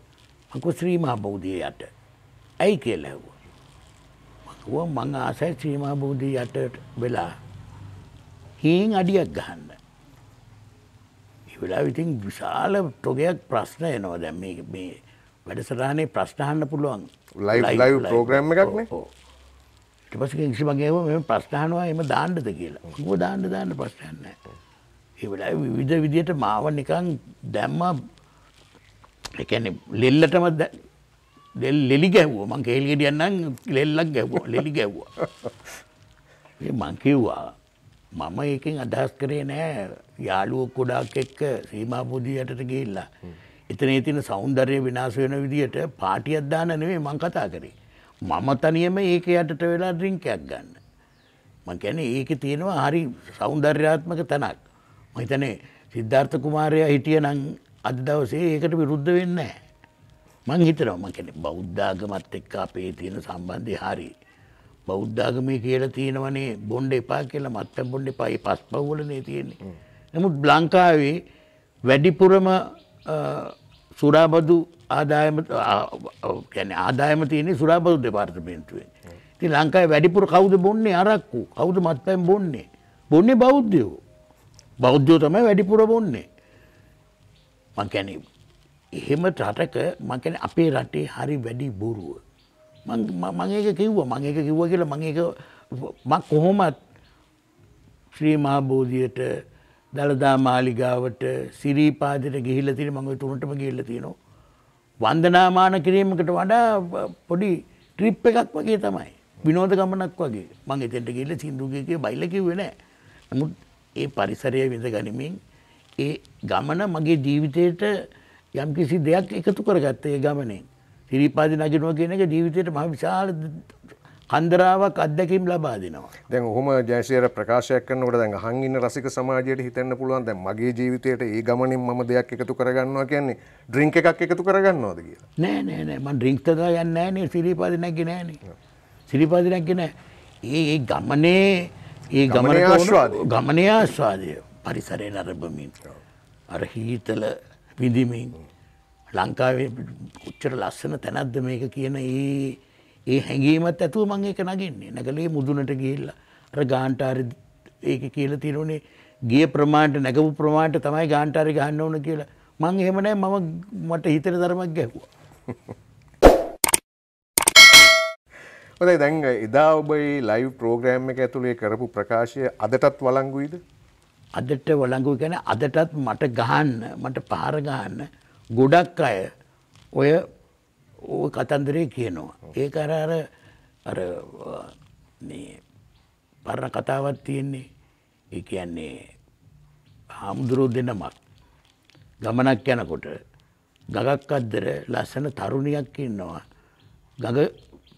S1: මකු ශ්‍රීමහා බෞද්ධය යට ඇයි කියල ඇහුව. මකුව මං ආසයි ශ්‍රීමහා බෞද්ධී යටට වෙලා හීන් අඩියක් ගහන්න. වෙලා විතින් විශාල ටොගයක් ප්‍රශ්න එනවා දැම් මේ වැඩසටහනේ ප්‍රශ්නහන්න පුළුවන් ලයි පෝග්‍රම් එකක්න ටපස කිසි මගේම මෙම ප්‍රශ්නහනවා එම දාණ්ඩද කියලා කුව දාණ්ඩ දාන්න ප්‍රශ්නයන්න ඒ වෙලා විවිධ විදියට මාව නිකං දැම්මා එකැනෙ ලෙල්ලටම ලෙලි ගැව්ුව මං කෙල් ගෙඩියන්නම් ලෙල්ලක් ගැව්වා ලෙලි ගැව්වා මංකිව්වා මම ඒකින් අදහස් කරේ නෑ යාළුවක් කොඩාක් එක්ක සීමාපුදී යටට ගිල්ලා එතන තින සෞන්දර්ය විනාශ වෙන විදිහට පාටියක් දාන නෙවේ මං කතා කරේ මම තනියම ඒක යටට වෙලා ඩ්‍රිංකයක් ගන්න මංකැන ඒක තියෙනවා හරි සෞන්දර්යාත්මක තැනක් මහිතනේ සිද්ධාර්ථ කුමාරය හිටිය නං අද දවසේ ඒකට විරුද්ධ වෙන්න. මං හිතරවම කෙනෙ බෞද්ධාගමත් එක්ක අපේ තියෙන සම්බන්ධය හරි. බෞද්ධාගමය කියලා තියෙනවනේ බොන්්ඩ එපා කියලා මත්ත බොන්්ඩ පයි පස් පව්වලනේ තියෙන්නේ. නමුත් බ්ලංකාවේ වැඩිපුරම සුරාබදු ආදායම ගැන ආදායම තියන සුරාබදු දෙපාර්තමේන්තුවෙන්. ති ලංකායි වැඩිපුර කවුද බොන්නේ අරක්කු කවුද මත් පැම් බොන්නේ. බොන්නේ බෞද්ධයෝ. බෞද්ධෝ තමයි වැඩිපුර බොන්නේ. මං කියන්නේ එහෙම රටක මං කියන්නේ අපේ රටේ හරි වැඩි බොරුව. මං මං ඒක කිව්වා මං ඒක කිව්වා කියලා මං ඒක මං කොහොමත් ශ්‍රී මහා බෝධියට දලදා මාලිගාවට සිරිපාදයට ගිහිල්ලා තියෙන මම ওই තුනටම ගිහිල්ලා තියෙනවා. වන්දනාමාන කිරීමකට වඩා පොඩි ට්‍රිප් එකක් වගේ තමයි. විනෝද ගමනක් වගේ මං එතෙන්ට ගිහිල්ලා සින්දුගේ බයිලා කිව්වේ නෑ. නමුත් ඒ පරිසරය විඳ ගනිමින් ඒ ගමන මගේ ජීවිතයට යම් කිසි දෙයක් එකතු කරගත්ත ඒ ගමනේ සිරිපාදි නගනවා කියන එක ජීවිතයට මහ විශාල කන්දරාවක් අත්දැකීම් ලබා දෙනවා.
S2: දැන් ඔහොම ජයසේර ප්‍රකාශයක් කරනකොට දැන් අහන් ඉන්න රසික සමාජයට හිතන්න පුළුවන් දැන් මගේ ජීවිතයට ඒ ගමනින් මම දෙයක් එකතු කරගන්නවා කියන්නේ ඩ්‍රින්ක් එකක් එකතු කරගන්නවද කියලා.
S1: නෑ නෑ නෑ මම ඩ්‍රින්ක් තදා යන්නේ නෑනේ සිරිපාදි නැග්ගේ නෑනේ. සිරිපාදි නැග්ගේ නෑ. ඒ ඒ ගමනේ ඒ ගමනේ ආස්වාදය. ගමනේ ආස්වාදය. පරිසරය නරබමින් අර හීතල විඳමින් ලංකාවේ උච්චර ලස්සන තැනක්ද මේක කියන ඒ ඒ හැඟීමත් ඇතුව මං ඒක නගින්නේ නැගලේ මුදුනට ගිහිල්ලා අර ගාන්ටාරි ඒක කියලා තිරුණේ ගිය ප්‍රමාණයට නැගපු ප්‍රමාණයට තමයි ගාන්ටාරි ගහන්න ඕන කියලා මං එහෙම නැහැ මම මට හිතේ ධර්මයක් ගැහුවා
S2: හොඳයි දැන් එදා ඔබයි ලයිව් ප්‍රෝග්‍රෑම් එක ඇතුළේ කරපු ප්‍රකාශය අදටත් වලංගුයිද
S1: අදට වලංගු ගැන අදටත් මට ගහන්න මට පහර ගහන්න ගොඩක් අය ඔය ඕ කතන්දරය කියනවා. ඒ අර අර අර පරණ කතාවත් තියෙන්නේ ඒ කියන්නේ හාමුදුරුවෝ දෙනමක් ගමනක් යනකොට ගගක් අද්දර ලස්සන තරුණයක් ඉන්නවා ගඟ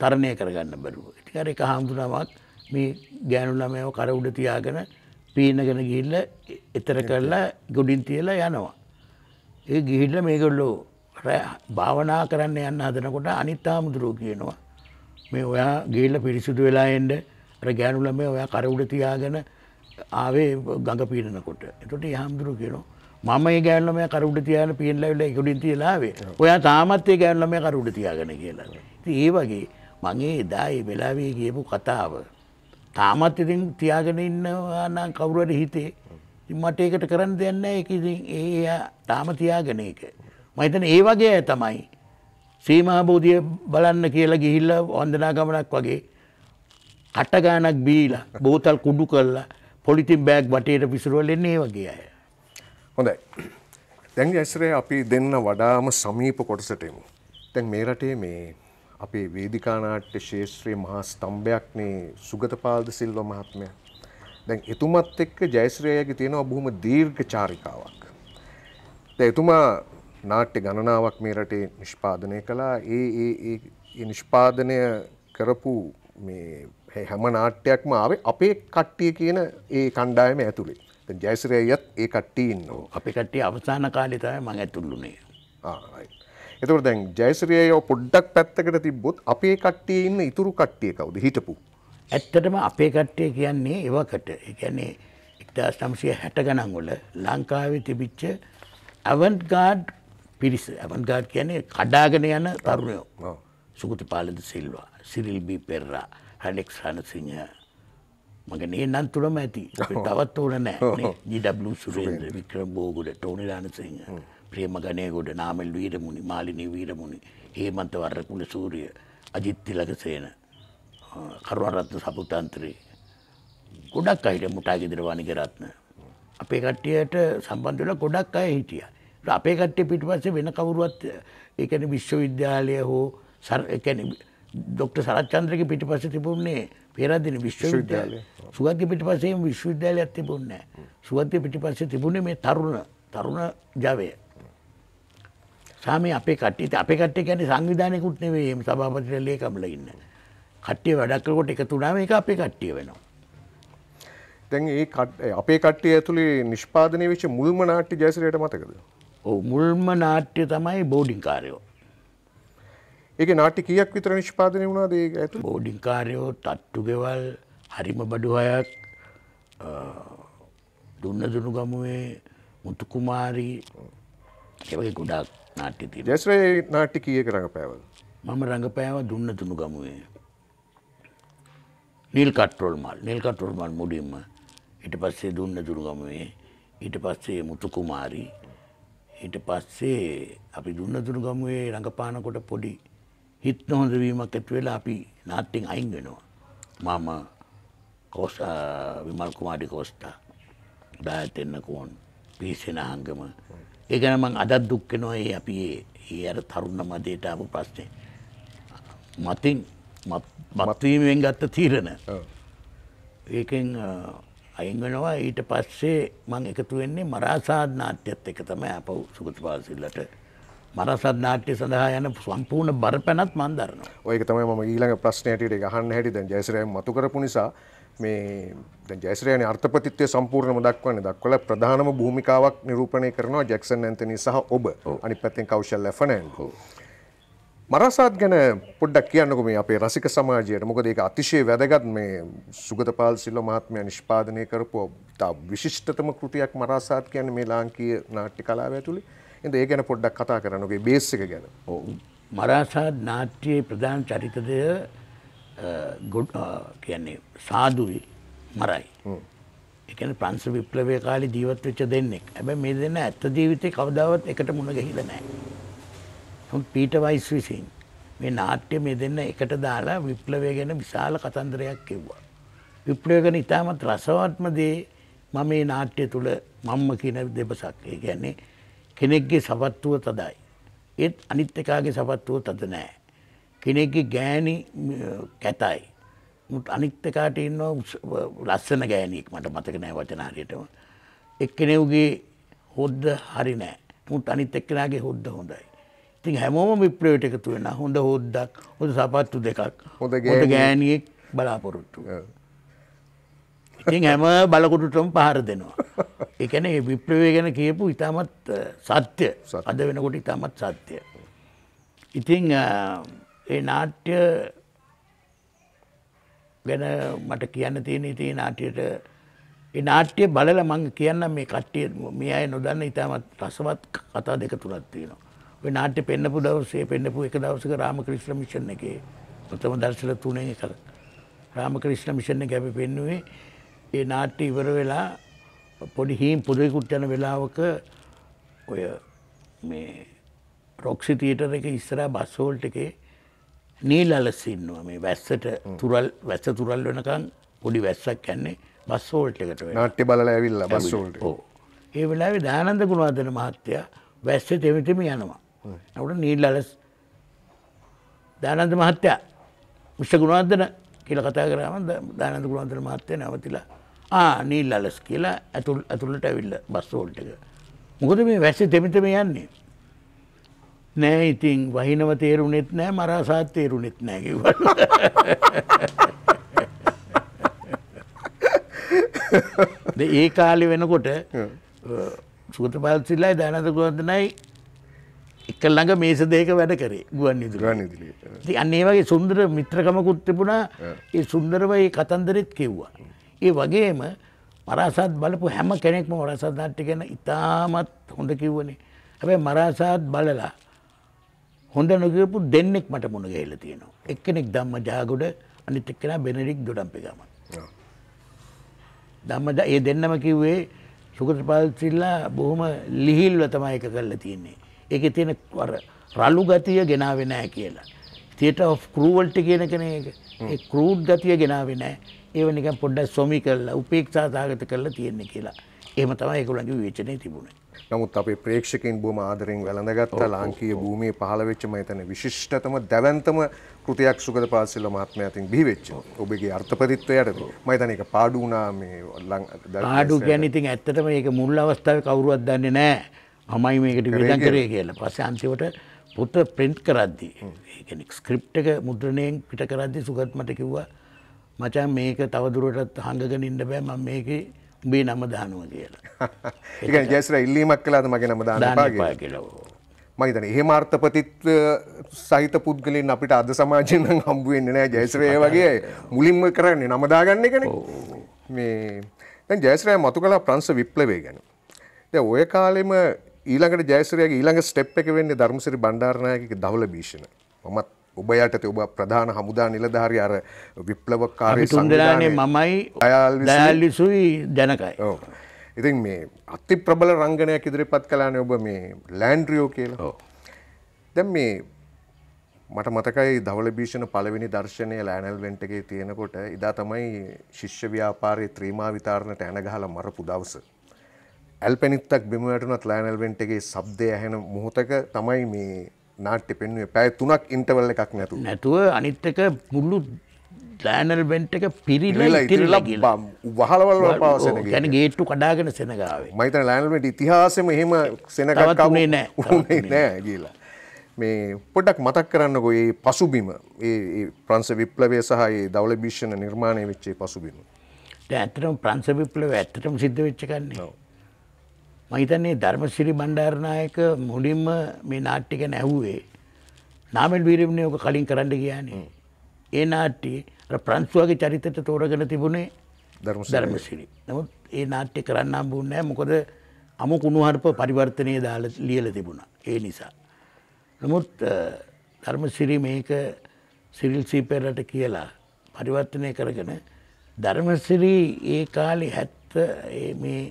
S1: තරණය කරගන්න බැරුව. ඉතින් අර එක හාමුදුරුවක් මේ ගෑනු ළමයව කර උඩ තියාගෙන පීනගෙන ගිල්ල එතර කරලා ගොඩින් තියලා යනවා. ඒ ගිහිල්ල මේගොල්ලෝ භාවනා කරන්න යන්න හදනකොට අනිත්තා මුදුරුව කියනවා. මේ ඔයා ගිල්ල පිරිසිුදු වෙලා එන්ඩ ගෑනුල මේ ඔයා කරවුඩ තියාගෙන ආවේ ගඟ පීනකොට එතට හාමුදුරු කියනවා. මම ගෑනලම කරුට තියන පිල්ලවෙල එකකුඩින් තියලාවේ ඔයා තාමත්තේ ගෑනලම කරුට තියාගෙන කියලා. ඒ වගේ මගේ එදා ඒ වෙලාවේ කියපු කතාව තාමත් ඉතින් තියාගෙන ඉන්නවා නම් කවුරුවට හිතේ මට ඒකට කරන්න දෙන්න ඒ තාම තියාගෙන එක. මහිතන ඒ වගේ ඇ තමයි. සීමහබෝධිය බලන්න කියලා ගිහිල්ල වන්දනා ගමනක් වගේ අටගානක් බීලා බෝතල් කුඩු කරලා පොලිතින් බෑග් වටේට පිසුරුවලෙන්නේ ඒ වගේ අය. හොඳයි. දැන්
S2: ඇසරේ අපි දෙන්න වඩාම සමීප කොටසටමු. තැන් මේ රටේ මේ අපේ වේදිකා නාට්‍ය ශාස්ත්‍රයේ මහා ස්තම්භයක්නේ සුගතපාලද සිල්වා මහත්මයා. දැන් එතුමත් එක්ක ජයශ්‍රීයාගේ තියෙනවා බොහොම දීර්ඝ චාරිකාවක්. දැන් එතුමා නාට්‍ය ගණනාවක් මේ රටේ නිෂ්පාදනය කළා. ඒ ඒ ඒ නිෂ්පාදනය කරපු මේ හැම නාට්‍යයක්ම ආවේ අපේ කට්ටිය කියන ඒ කණ්ඩායම ඇතුලේ. දැන් ජයශ්‍රීයත් ඒ කට්ටිය ඉන්නවා. අපේ කට්ටිය අවසාන කාලේ තමයි මම ඇතුළුනේ. ආ right. එතකොට දැන් ජයසිරියව පොඩ්ඩක් පැත්තකට තිබ්බොත්
S1: අපේ කට්ටියේ ඉන්න ඉතුරු කට්ටිය කවුද හිටපු? ඇත්තටම අපේ කට්ටිය කියන්නේ එවකට. ඒ කියන්නේ 1960 ගණන් වල ලංකාවේ තිබිච්ච අවන්ට් ගාඩ් පිරිස ඇවන් ගාඩ් කියන්නේ කඩාගෙන යන තරුණයෝ සුගති පාලද සිල්වා සිරිල්බී පෙරා හැඩෙක් රණසිංහ මගනේ නම් තුළම ඇති තවත් ඕන නෑ ජඩ සුරේන්ද්‍ර වික්‍රම් බෝගුල ටෝනි රණසිංහ ප්‍රේම ගනයකොඩ නාමල් වීරමුණි මාලිනී වීරමුණි හේමන්ත වර්රකුණ සූරිය අජිත්ති ලකසේන කරුවරත්න සපුතන්ත්‍රයේ ගොඩක් අහිට මුටාගෙදර වනිගරත්න අපේ කට්ටියට සම්බන්ධල ගොඩක් අය හිටිය අපේ කට්ටේ පිට පස්සේ වෙන කවුරුවත් එකන විශ්වවිද්‍යාලය හෝ සැන ඩොක්ට සරච්චන්ද්‍රක පිටි පස තිබුණන්නේ පෙරදින විශ්වවිද්‍යාලය සුවති පිටි පසේ විශ්වවිද්‍යාලයක් තිබුන්නෑ සුවති පිටි පස්සේ තිබුණේ මේ තරුණ තරුණ ජවය සාම අපේ කට්ටිත අප කට්ටේ ගැන සංවිධානයකුත් නෙවේ එම සභාපතිට ලේකම්ල ඉන්න කට්ටිය වැඩක්කකොට එක තුනාම එක අපේ කට්ටිය වෙනවා.
S2: දැන් ඒ අපේ කට්ටිය ඇතුළේ නිෂ්පාදනය වෙච්ච මුල්ම නාට්‍ය ජයසිරයට මතකද? ඔව්
S1: මුල්ම නාට්‍ය තමයි බෝඩින් කාර්යෝ. ඒකේ නාට්‍ය කීයක් විතර නිෂ්පාදනය වුණාද ඒක ඇතුළේ? බෝඩින් කාර්යෝ, තට්ටු ගෙවල්, හරිම බඩු හයක්, දුන්න දුනු ගමුවේ මුතු කුමාරී ඒවගේ ගොඩක් නාට්‍ය ජෙස්රේ නාට්‍ය කියක රඟපෑවල් මම රඟපෑව දුන්න තුනු ගමුවේ. නිල් කට්‍රෝල් මල් නිල් කට්‍රෝල් මල් මුඩින්ම ඊට පස්සේ දුන්න තුරු ගමුවේ ඊට පස්සේ මුතු කුමාරි ඊට පස්සේ අපි දුන්න තුරු ගමුවේ රඟපානකොට පොඩි හිත් නොහොඳවීමක් ඇතු වෙලා අපි නාට්‍යෙන් අයින් වෙනවා. මම කෝස් විමල් කුමාරි කෝස්ටා දායත් එන්න කෝන් පිහිසෙන හංගම ඒ ගැන මං අදත් දුක් වෙනවා ඒ අපි ඒ අර තරුණ මදයට ආපු ප්‍රශ්නේ. මතින් මත්වීමෙන් ගත්ත තීරණ. ඒකෙන් අයින් වෙනවා ඊට පස්සේ මං එකතු වෙන්නේ මරාසාද නාට්‍යත් එක තමයි අපව සුගත පාසිල්ලට මරසත් නාට්‍ය සඳහා යන සම්පූර්ණ බරපැනත් මන් දරනවා. ඔයක තමයි
S2: මම ඊළඟ ප්‍රශ්නයට ගහන්න හැටි දැන් ජයසිරයන් මතු කරපු නිසා මේ ජැස්රයන අර්ථපතිත්වය සම්පූර්ණම දක්වන්න දක්වල ප්‍රධානම භූමිකාවක් නිරූපණය කරනවා ජැක්සන් ඇන්තනි සහ ඔබ අනි පැත්තෙන් කෞශල් ලැෆනෑන් මරසාත් ගැන පොඩ්ඩක් කියන්නක මේ අපේ රසික සමාජයට මොකද ඒක අතිශය වැදගත් මේ සුගතපාල් සිල්ල මහත්මය නිෂ්පාදනය කරපු තා විශිෂ්ටතම කෘතියක් මරාසාත් කියන මේ ලාංකීය නාට්‍ය කලාව ඇතුළි එද ඒ ගැන පොඩ්ඩක් කතා කරනගේ බේස්සික ගැන
S1: මරාසාත් නාට්‍යයේ ප්‍රධාන චරිතය ගොඩ් කියන්නේ සාදුයි මරයි එකන ප්‍රංශ විප්ලවය කාලි ජීවත් වෙච්ච දෙන්නෙක් ඇබ මේ දෙන්න ඇත්ත ජීවිතය කවදාවත් එකට මුණ ගැහිල නෑ පීට වයිස් විසින් මේ නාට්‍ය මේ දෙන්න එකට දාලා විප්ලවය ගැන විශාල කතන්දරයක් කිව්වා. විප්ලවය ගැන ඉතාමත් රසවත්ම දේ මම මේ නාට්‍ය තුළ මම්ම කියන දෙබසක් ඒ ගැන්නේ කෙනෙක්ගේ සපත්තුව තදයි. ඒත් අනිත් එකාගේ සපත්තුව තද නෑ. කෙනෙක්ගේ ගෑනි කැතයි. මුත් අනිත්තකාට ඉන්නවා ලස්සන ගෑනෙක් මට මතක නෑ වචන හරියටම. එක්කෙනෙවගේ හොද්ද හරි නෑ මුත් අනිත් එක්කෙනගේ හොද්ද හොඳයි. ඉතින් හැමෝම විප්‍රවට එකතු වෙන හොඳ හොද්දක් හොඳ සපත්තු දෙකක් හොඳ ගෑනියෙක් බලාපොරොත්තු. ඉතින් හැම බලකොටුටම පහර දෙනවා. එකන ඒ විප්‍රවේ ගැන කියපු ඉතාමත් සත්‍ය අද වෙනකොට ඉතාමත් සත්‍යය. ඉතිං ඒ නාට්‍ය ගැන මට කියන්න තියෙන ඉතිේ නාට්‍යයට ඒ නාට්‍යය බලල මං කියන්න මේ කට්ටිය මේ අය නොදන්න ඉතාමත් රසවත් කතා දෙක තුළත් තියෙනවා. ඔය නාට්‍ය පෙන්න්නපු දවසේ පෙන්න්නපු එක දවසක රාම ක්‍රිශ්්‍ර මිෂණ එකේ ප්‍රථම දර්ශල තුනේ කර රාම ක්‍රිශ්්‍ර මිෂණ ගැපි පෙන්නුවේ ඒ නාට්‍ය ඉවර වෙලා පොඩි හීම් පුදයකුත් යන වෙලාවක ඔය මේ රොක්සි තිීටර එක ඉස්සරා බස්සෝල්ට එකේ නීල් අලසින්නවා මේ වැස්සට තුරල් වැස්ස තුරල් වෙනකං පොඩි වැස්සක් කැන්නේ බස්සෝල්ට එකට නාට්‍ය
S2: බල ඇවිල්ල බස්සෝල්ට
S1: ඒ වෙලාවෙ දානන්ද ගුණාදන මහත්තයා වැස්ස තෙමිතම යනවා නවට නීල් අලස් දානන්ද මහත්තයා මිෂ ගුණාදන කියල කතා කරම දානන්ද ගුණාන්දන මහත්තය නැවතිලා ආ නීල් අලස් කියලා ඇතුල් ඇතුළට ඇවිල්ල බස්සෝල්ට එක මොකද මේ වැස්ස තෙමිතම යන්නේ නෑ ඉතින් වහිනව තේරුණෙත් නෑ මරාසාත් තේරුණෙත් නෑකිව ඒ කාලි වෙනකොට සූතපාත්සිල්ලයි ධනතකොන්දනයි එක ළඟ මේස දෙක වැඩ කරේ ගුවන් ඉදුරන් ඉදිරි අන්නේ වගේ සුන්දර මිත්‍රකමකුත් තිබුණා ඒ සුන්දරව ඒ කතන්දරෙත් කිව්වා. ඒ වගේම මරාසාත් බලපු හැම කෙනෙක්ම වරසාත් නාට්‍ය ගැන ඉතාමත් හොඳ කිව්වනේ. හැබැයි මරාසාත් බලලා හොඳ නොකපු දෙන්නෙක් මට මුණ ගේල තියෙනවා. එක්කෙනෙක් දම්ම ජාගොඩ අනිත් එක්කෙන බෙනඩික් ගොඩම්පිගම. දම්මද ඒ දෙන්නම කිව්වේ සුකට පාල්සිල්ලා බොහොම ලිහිල්ව තමයි එක කල්ල තියන්නේ. එක තියෙන රලු ගතිය ගෙනාවෙනෑ කියලා. තියට ඔ් කරූවල්ට කියන කෙන කරූඩ් ගතිය ගෙනාවෙනෑ ඒව නික පොඩ්ඩ සොමි කරලා උපේක්ෂාතාගත කරලා තියෙන්නේ කියලා. එහම තමයි එකුළන්ගේ විචනය තිබුණේ.
S2: නමුත් අපේ ප්‍රේක්ෂකින් බොහොම ආදරෙන් වැළඳගත්ත ලාංකීය භූමියේ පහළ වෙච්ච මම හිතන්නේ විශිෂ්ටතම දැවැන්තම කෘතියක් සුගත පාසිල මහත්මයා අතින් බිහි වෙච්ච. ඔබගේ අර්ථපතිත්වයට මම හිතන්නේ ඒක පාඩු වුණා මේ පාඩු කියන්නේ
S1: ඉතින් ඇත්තටම මේක මුල් අවස්ථාවේ කවුරුවත් දන්නේ නැහැ. අමයි මේකට විදන් කරේ කියලා. පස්සේ අන්තිමට පොත ප්‍රින්ට් කරද්දි ඒ කියන්නේ ස්ක්‍රිප්ට් එක මුද්‍රණයෙන් පිට කරද්දි සුගත් මට කිව්වා මචං මේක තවදුරටත් හංගගෙන ඉන්න බෑ මම මේකේ උඹේ නම දානුව කියලා ඒ ජැස්ර
S2: ඉල්ලීමක් කලාද මගේ නම දානපා කියලා මහිතන ඒ මාර්ථපතිත් සහිත පුද්ගලින් අපිට අද සමාජයෙන් හම්බුවෙන්න්න නෑ ජයස්රය වගේ මුලින්ම කරන්නේ නමදාගන්න කන මේ ජයස්රය මතු කලා ප්‍රංස විප්ලවේ ගැන ද ඔය කාලෙම ඊළඟට ජයසරයගේ ඊළඟ ස්ටප් එක වෙන්නේ ධර්මසිරි බණ්ඩාරණයක දවල භීෂණ මත් ඔබ යටතේ ඔබ ප්‍රධාන හමුදා නිලධාරි අර විප්ලවකාරී සංවිධානයේ මමයි දයාලිසුයි ජනකයි. ඔව්. ඉතින් මේ අති ප්‍රබල රංගනයක් ඉදිරිපත් කළානේ ඔබ මේ ලෑන්ඩ්‍රියෝ කියලා. ඔව්. දැන් මේ මට මතකයි ධවල භීෂණ පළවෙනි දර්ශනය ලෑනල් වෙන්ට් එකේ තියෙනකොට ඉදා තමයි ශිෂ්‍ය ව්‍යාපාරයේ ත්‍රිමා විතරණට ඇන ගහලා මරපු දවස. ඇල්පෙනිත්තක් බිම වැටුණත් ලෑනල් වෙන්ට් එකේ ශබ්දය ඇහෙන මොහොතක තමයි මේ නාට්‍ය පෙන්ුවේ පැය තුනක් ඉන්ටවල් එකක් නැතු නැතුව අනිත් එක
S1: මුල්ලු ලෑනල් බෙන්ට් එක
S2: පිරිල ඉතිරිල
S1: වහලවල් පාසන ගැන
S2: ගේට්ටු කඩාගෙන සෙනගාවේ මයිතන ලෑනල්ට ඉතිහාසම එහෙම සෙනකවුණේ නෑ නෑ කියලා මේ පොඩක් මතක් කරන්නකො ඒ පසුබිම ඒ ප්‍රංස විප්ලවය සහ ඒ දවල භිෂණ නිර්මාණය වෙච්චේ පසුබිම
S1: ඇතටම ප්‍රංස විප්ලව ඇත්තටම සිද්ධ වෙච්ච කන්නේ මහිතන්නේ ධර්මසිරි බණ්ඩාරනායක මුලින්ම මේ නාට්‍ය ගැන ඇහුවේ නාමල් වීරමණය ඕක කලින් කරන්න ගියානේ. ඒ නාට්‍යයේ ප්‍රංශුවගේ චරිතයට තෝරගෙන තිබුණේ
S2: ධර්මසිරි.
S1: නමුත් ඒ නාට්‍ය කරන්න හම්බුන්නේ නැහැ. මොකද අමු කුණුහරුප පරිවර්තනය දාලා ලියලා තිබුණා. ඒ නිසා. නමුත් ධර්මසිරි මේක සිරිල් සීපෙරට කියලා පරිවර්තනය කරගෙන ධර්මසිරි ඒ කාලේ 70 මේ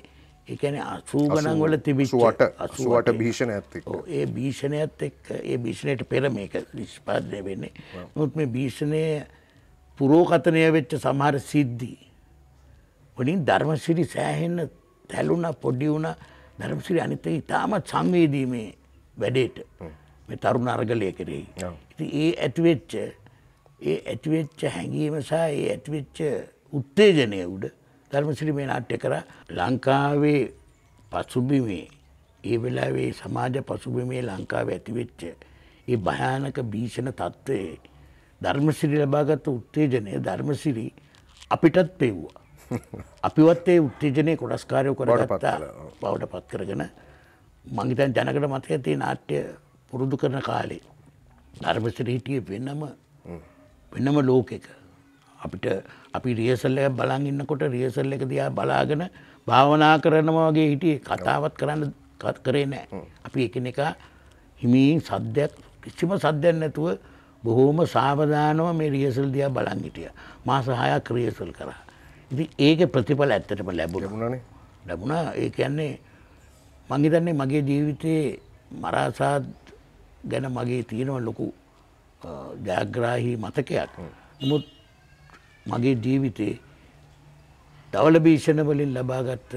S1: එකන අසූ ගනන් වල තිබිට අසුවට භීෂණ ඇත්තේ ඒ භීෂණයත් එක් ඒ භීෂණයට පෙර මේක නිෂ්පාදනය වෙන්නේ නොත් මේ භීෂණය පුරෝකතනය වෙච්ච සමහර සිද්ධී. වලින් ධර්මසිරි සෑහෙන්න තැලුණ පොඩි වුණ ධර්මසිරි අනිත ඉතාමත් සංවේදීමේ වැඩේට මේ තරුණ අර්ගලය කරෙහි. ඉති ඒ ඇතිවෙච්ච ඒ ඇතිවෙච්ච හැඟීම සහ ඒ ඇතිවෙච්ච උත්තේජනය උඩ ධර්මසිරි මේ නාට්‍ය කර ලංකාවේ පසුබිමේ ඒ වෙලාවේ සමාජ පසුබිමේ ලංකාව ඇතිවෙච්ච. ඒ භයානක භීෂණ තත්ත්වයේ ධර්මසිරි ලබාගත්ත උත්තේජනය ධර්මසිරි අපිටත් පෙව්වා. අපිවත් ඒ උත්තේජනය කොඩස්කාරයෝ කරගත්තා බවට පත් කරගෙන මංගිතන් ජනකට මතක ඇති නාට්‍ය පුරුදු කරන කාලේ ධර්මසිර හිටිය වෙනම වෙනම ලෝකෙක අපිට අපි රියසල්ල බලන් ඉන්නකොට රියසල්ල එක දයා බලාගෙන භාවනා කරනවාගේ හිටිය කතාවත් කරන්න කත් කරේ නෑ. අපි එකන එක හිමීන් සද්ධයක් කිසිම සද්ධයක් නැතුව බොහෝම සාවධානව මේ රියසල් දයා බලන් හිටිය. මා සහයක් රියසල් කරා. ඉති ඒක ප්‍රතිඵල ඇත්තටම ලැබුණනේ ලැබුණා ඒ කියන්නේ මංහිතන්නේ මගේ ජීවිතයේ මරාසාත් ගැන මගේ තියෙනව ලොකු ජයග්‍රාහි මතකයක් මුත් මගේ ජීවිතේ දවල භීෂණවලින් ලබාගත්ත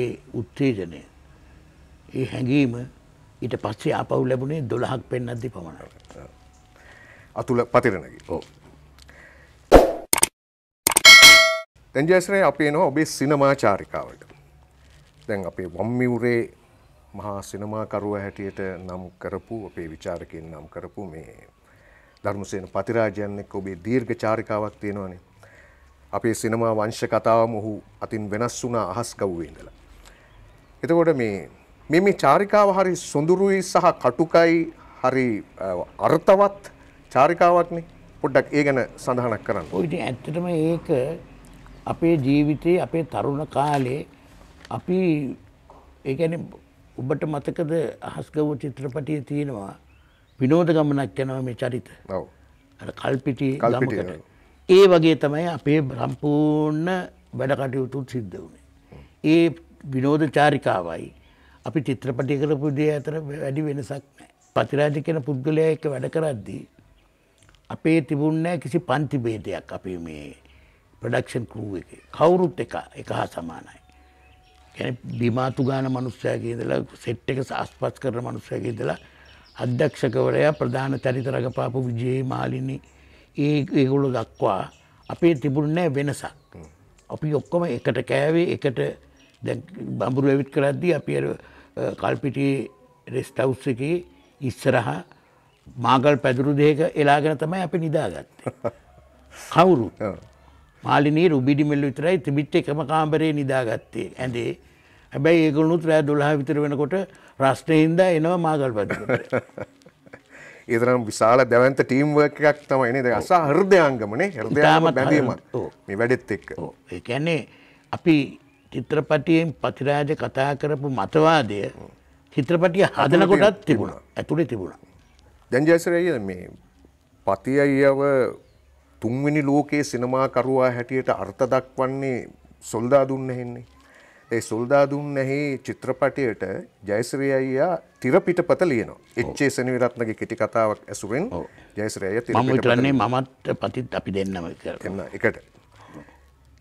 S1: ඒ උත්තේජනය ඒ හැඟීම ඊට පස්සේ ආපව් ලැබුණේ දොළහක් පෙන්නද්දි පමණට
S2: අතුල පතිරණකි ඕ තැන්ජයස්රය අපේ නවා ඔබේ සිනමා චාරිකාවට දැන් අපේ වම්මිවරේ මහා සිනමාකරුව හැටියට නම් කරපු අපේ විචාරකෙන් නම් කරපු මේ ධර්මසේන පතිරාජයන්නෙක් ඔබේ දීර්ඝ චාරිකාවක් තියෙනවානේ අපේ සිනමා වංශ කතාවම ඔහු අතින් වෙනස් වුණා අහස් ගව්වේ ඉඳලා. එතකොට මේ මේ මේ චාරිකාව හරි සොඳුරුයි සහ කටුකයි හරි අර්ථවත් චාරිකාවක්නේ. පොඩ්ඩක් ඒ ගැන සඳහනක් කරන්න. ඔය ඉතින්
S1: ඇත්තටම ඒක අපේ ජීවිතේ අපේ තරුණ කාලේ අපි ඒ කියන්නේ ඔබට මතකද අහස්ගව චිත්‍රපටියේ තියෙනවා විනෝද ගමනක් යනවා මේ චරිත. ඔව්. අර කල්පිටි ගමකට. ඒ වගේ තමයි අපේ සම්පූර්ණ වැඩ කටයුතුත් සිද්ධ වුණේ. ඒ විනෝධ චාරිකාවයි අපි චිත්‍රපටය කරපු දේ අතර වැඩි වෙනසක් නෑ. පතිරාජ කෙන පුද්ගලයා එක වැඩ කරද්දී. අපේ තිබුන්නෑ කිසි පන්තිබේදයක් අපේ මේ ප්‍රඩක්ෂන් කරුව එක කවුරුත් එක එක හා සමානයි. බිමාතු ගාන මනුස්සයගේදලා සෙට් එක සස්පස් කරන මනුස්සයගේදලා අධ්‍යක්ෂකවරයා ප්‍රධාන චරිත රඟපාපු විජයේ මාලිනි ඒගොලු දක්වා අපේ තිබුණනෑ වෙනසක්. අපි ඔක්කොම එකට කෑවේ එකට බඹුරු ඇවිත් කරද්දී අපි කල්පිටි රෙස්ටවස් එක ඉස්සරහා මාගල් පැදුරු දෙක එලාගෙන තමයි අපි නිදාගත්ත. කවුරු මාලිනී රුබිඩිමල්ල විතරයි තිබිච්ච එකම කාම්බරේ නිදාගත්තේ ඇඳේ හැබැයි ඒගුණුත් රෑ දොල්හ විතර වෙනකොට රස්්ටයහින්ද එනවා මාගල් පැදුර.
S2: ඒතරම් විශාල දැවන්ත ටීම්ුවක් එකක් තමයිනේ ද අසා
S1: හර්දයංගමනේ හර්දයාම බැඳීම මේ වැඩෙත් එක්ක ඒකැන්නේ අපි චිත්‍රපටියෙන් පතිරාජ කතා කරපු මතවාදය චිත්‍රපටිය හදනකොටත් තිබුණා ඇතුළේ තිබුණා
S2: දැන්ජයසරය මේ පති අයිව තුන්වෙනි ලෝකයේ සිනමාකරුවා හැටියට අර්ථ දක්වන්නේ සොල්දා දුන්න හෙන්නේ ඒ සුල්දාදුන්නැහි චිත්‍රපටයට ජයසිරය අයියා තිරපිටපත ලියනවා. එච්චේ සනිවිරත්නගේ කෙටි කතාවක් ඇසුරෙන් ජයසිරය මටන්නේ
S1: මමත් පතිත්
S2: අපි දෙන්නම කරන්න එකට.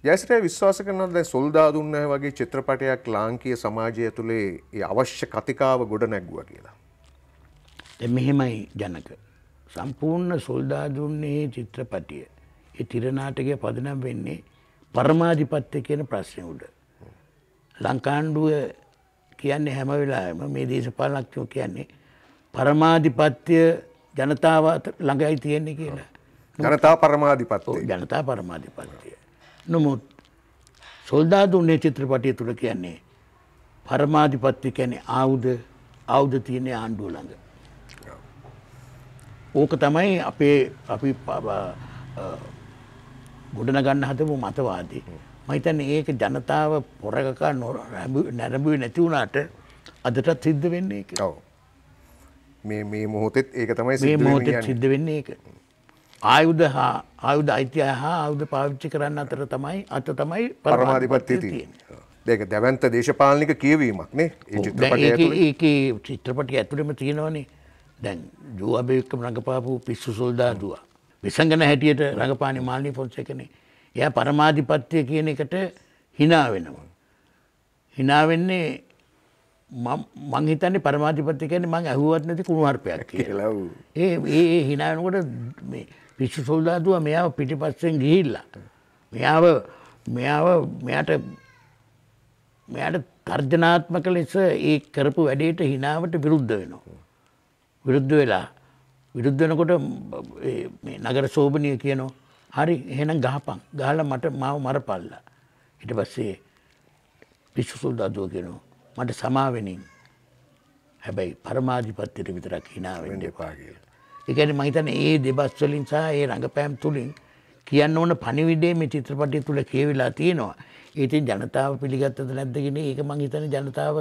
S2: ජයසිරය විශ්වාස කරනද සුල්දාදුන්න වගේ චිත්‍රපටයක් ලාංකීය සමාජය තුළේ ඒ අවශ්‍ය කතිකාව ගොඩ නැග්ගුව කියලා.
S1: මෙහෙමයි ජනක. සම්පූර්ණ සොල්දාදුන්නේ චිත්‍රපටිය. ඒ තිරනාටකය පදනම් වෙන්නේ පරමාධිපත්ය කියන ප්‍රශ්නය උඩ. ලංකාණ්ඩුව කියන්නේ හැම වෙලාම මේ දේශපාලනක්ෂෝ කියන්නේ පරමාධිපත්‍ය ජනතාව ළඟයි තියෙන්නේ කියලා. ජනතා පරමාධිපත්ය ජනතා පරමාධිපත්ය. නොමුත් සොල්දාදුන්නේ චිත්‍රපටය තුළ කියන්නේ පරමාධිපත්ති කැනෙ ආවුද අවුද තියන්නේ ආණ්ඩුව ළඟ. ඕක තමයි අපේ අපි ගොඩනගන්න හදපු මතවාදී. මහිතන් ඒක ජනතාව පොරගකා නො නැරඹුව නැතිවුණාට අදටත් සිද්ධ වෙන්නේ එක ඔව මේ මේ මොහොතෙත් ඒක තමයි මේ මොහොතෙත් සිද්ධ වෙන්නේ එක ආයුධ හා ආයුධ අයිතිය හා අවුද පාවිච්චි කරන්න අතර තමයි අත තමයි පරමාධිපත්තිය තියෙන
S2: ඒක දැවන්ත දේශපාලනික කියවීමක් නේ ඒක
S1: චිත්‍රපටි ඇතුළම තියෙනවනේ දැන් ජූ අභයක්කම රඟපාපු පිස්සු සොල්දා දවා විසඟන හැටියට රඟපානි මාලනී පොන්සේකනේ එයා පරමාධිපත්වය කියන එකට හිනා වෙනවා. හිනාවෙන්නේ මංහිතන්නේ පරමාධිපත්ති කියන මං ඇහුවත් නැති කුණුවර්පයක් කියලා ඒ ඒ හිනාවෙනකොට පිස්සු සොල්දාදුව මෙයාව පිටිපස්සෙන් ගිහිල්ලා. මෙයාව මෙයාව මෙයට මෙයට තර්ජනාත්මක ලෙස ඒ කරපු වැඩේට හිනාවට විරුද්ධ වෙනවා. විරුද්ධ වෙලා විරුද්ධ වෙනකොට නගර සෝභනය කියනවා හරි එහෙනම් ගහපන් ගහලා මට මාව මරපල්ලා. ඊට පස්සේ පිස්සු සොල්දාදුව කියනවා මට සමාවෙනින් හැබැයි පරමාධිපත්‍යයට විතරක් hina වෙන්න එපා කියලා. ඒ කියන්නේ මම හිතන්නේ ඒ දෙබස් වලින් සහ ඒ රංගපෑම් තුලින් කියන්න ඕන පණිවිඩය මේ චිත්‍රපටය තුල කියවිලා තියෙනවා. ඒතින් ජනතාව පිළිගත්තද නැද්ද කියන එක මම හිතන්නේ ජනතාව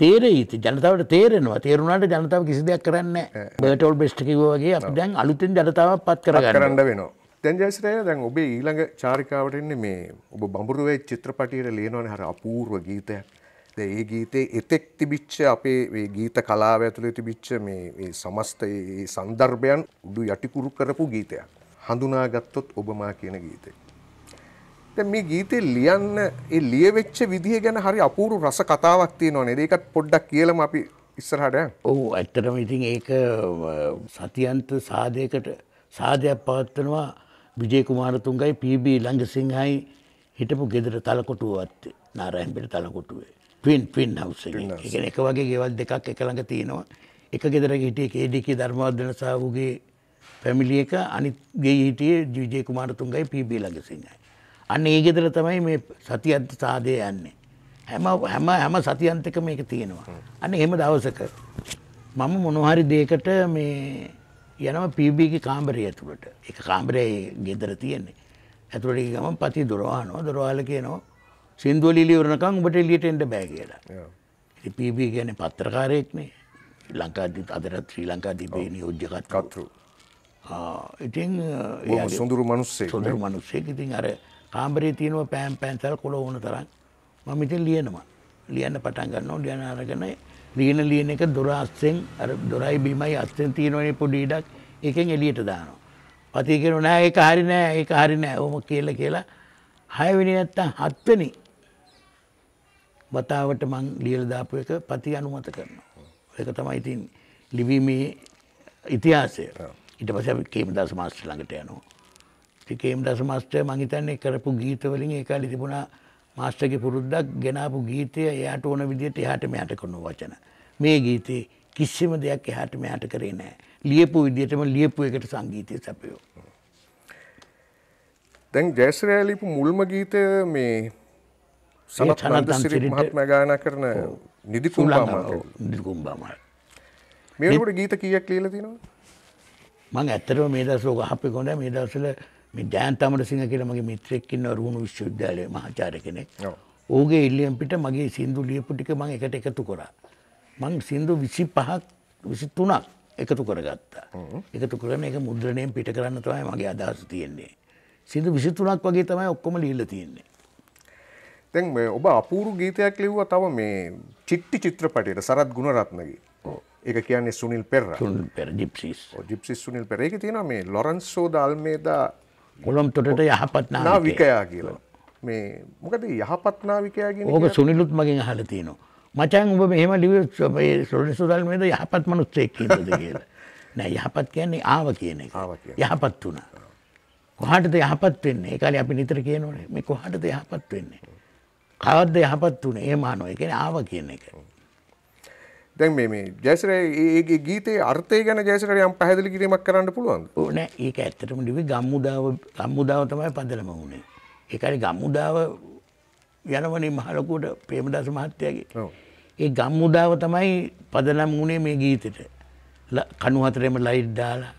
S1: තේරෙයි. ජනතාවට තේරෙනවා. තේරුණාට ජනතාව කිසි දෙයක් කරන්නේ නැහැ. බර්ටෝල් බෙස්ට් කිව්වා වගේ අපි දැන් අලුතෙන් ජනතාවක් පත් කරගන්න වෙනවා.
S2: දැන් ජයසිරය දැන් ඔබේ ඊළඟ චාරිකාවට එන්නේ මේ ඔබ බඹරුවේ චිත්‍රපටියට ලියනවනේ හර අපූර්ව ගීතයක්. දැන් ඒ ගීතේ එතෙක් තිබිච්ච අපේ මේ ගීත කලාව ඇතුලේ තිබිච්ච මේ මේ සමස්ත ඒ සන්දර්භයන් උඩු යටිකුරු කරපු ගීතයක්. හඳුනාගත්තොත් ඔබ මා කියන ගීතේ. දැන් මේ ගීතේ ලියන්න ඒ ලියවෙච්ච විදිහ ගැන හරි අපූර්ව රස කතාවක් තියෙනවනේ. ඒකත් පොඩ්ඩක් කියලම අපි ඉස්සරහට ඔහු
S1: ඇත්තටම ඉතින් ඒක සතියන්ත සාධයකට සාධයක් පවත්වනවා විජයකුමාරතුන්ගයි පීබී ලඟසිංහයි හිටපු ගෙදර තලකොටුවත්ත නාරෑම්පිට තලකොටුවේ පින් පින් හවස එක වගේ ගෙවල් දෙකක් එකළඟ තියෙනවා එක ගෙදර හිටිය ඒඩිකේ ධර්මවර්ධන සාහුගේ පැමිලිය එක අනිත් ගේ හිටියේ ජවිජයකුමාරතුන්ගයි පීබී ලඟසිංහයි. අන්න ඒ ගෙදර තමයි මේ සති අන්ත සාදය යන්නේ. හැම හැම හැම සතියන්තක මේක තියෙනවා. අන්න එහෙම දවසක. මම මොනහරි දේකට මේ යනම පිබගේ කාම්බරය ඇතුළට එක කාම්බරය ගෙදර තියෙන්නේ ඇතුළට ගම පති දුරවානෝ දුරවාල කියනවා සින්දුවලිලි වරනකං උබට එලියට එන්ඩ බෑ කියලා පිබ ගැන පත්‍රකාරයෙක්නේ ලංකාදත් අදරත් ශ්‍රී ලංකා දිබේ oh. නියෝජ්ජකත් කතරු ඉතින් සුඳුරු මනුස්සේ සොඳරු මනුස්සේ ඉතින් අර කාම්බරේ තියෙනවා පෑම් පැන්සල් කොළ ඕන තරන් මමිතින් ලියනවා ලියන්න පටන් ගන්නවා ලියන අරගනයි ලියන ලියන එක දොරස්සෙන් දොරයි බීමයි අස්සෙන් තියෙනවනේ පොඩිඩක් එකෙන් එලියට දානවා. පති කෙන නෑ ඒ හරි නෑ ඒ හරි නෑ ඕම කියල කියලා හයවිනි නැත්තම් හත්වනි වතාවට මං ලියල දාපු එක පති අනුමත කරනවා. එක තමයි ඉතින් ලිවීමේ ඉතිහාසය ඉට පස කේම දස මාස්ට ළඟට යනවා. කේම් දස මස්ටය මහිතන්නේ කරපු ගීතවලින් ඒකා ලිතිබුණා මාස්ටගේ පුරුද්දක් ගෙනාපු ගීතය එයාට ඕන විදිහට එහාට මෙයාට කරනු වචන. මේ ගීතේ කිසිම දෙයක් එහාට මෙයාට කරේ නෑ. ලියපු විදිහටම ලියපු එකට සංගීතය සැපයෝ.
S2: දැන් ජයස්රෑලිපු මුල්ම ගීතය මේ සනත්නන්දසිරි මහත්මයා ගායනා කරන නිදි කුම්බාමල්. නිදි කුම්බාමල්. මේ වෙනකොට ගීත කීයක් ලියලා තියෙනවද?
S1: මම ඇත්තටම මේ දවස්වල ගහපේ කොහොමද මේ දවස්වල මේ ජෑන්තමට සිංහ කියල මගේ මිත්‍රෙක්කින්න රුණු විශ්වවිද්‍යාලය මහාචාර කෙනෙක් ඕගේ ඉල්ලියම් පිට මගේ සින්දු ලියපු ටික මං එකට එකතු කරා. මං සින්දු විසි පහක් විසි තුනක් එකතු කරගත්තා එකතු කරන එක මුද්‍රණයෙන් පිට කරන්න තමයි මගේ අදහස තියෙන්නේ. සිදු විසිතුනක් වගේ තමයි ඔක්කොම ලිල්ල තියෙන්නේ. තැන් ඔබ
S2: අපූරු ගීතයක් ලිව්ව තව මේ චිට්ටි චිත්‍රපටයට සරත් ගුණරත්නගේ එක කියන්නේ සුනිල් පෙර ජිප්සිස් සුනිල් පෙර එක තියෙන මේ ලොරන්සෝ දල්මේදා
S1: කොළොම් තොටට යහපත් නාවිකයා
S2: කියලා මේ මොකද යහපත් නාවිකයාගෙන ඕක
S1: සුනිලුත් මගෙන් අහලා තියෙනවා මචං ඔබ මෙහෙම ලිව්වේ මේ සොල්සුදල් මේද යහපත් මිනිස්සෙක් කියලාද කියලා නෑ යහපත් කියන්නේ ආව කියන එක යහපත් වුණා කොහටද යහපත් වෙන්නේ ඒ කාලේ අපි නිතර කියනෝනේ මේ කොහටද යහපත් වෙන්නේ කවද්ද යහපත් වුණේ ඒ මානෝ ඒ කියන්නේ ආව කියන එක
S2: දැන් මේ මේ ජයසිරේ
S1: ඒගේ ගීතේ අර්ථය ගැන ජයසිරේ යම් පැහැදිලි කිරීමක් කරන්න පුළුවන්ද? ඔව් නෑ ඒක ඇත්තටම නිවි ගම්මුදාව ගම්මුදාව තමයි පදලම වුනේ. ඒකයි ගම්මුදාව යනවනේ මහලකුවට ප්‍රේමදාස මහත්තයාගේ. ඒ ගම්මුදාව තමයි පදනම් වුණේ මේ ගීතෙට. කණු හතරෙම ලයිට් දාලා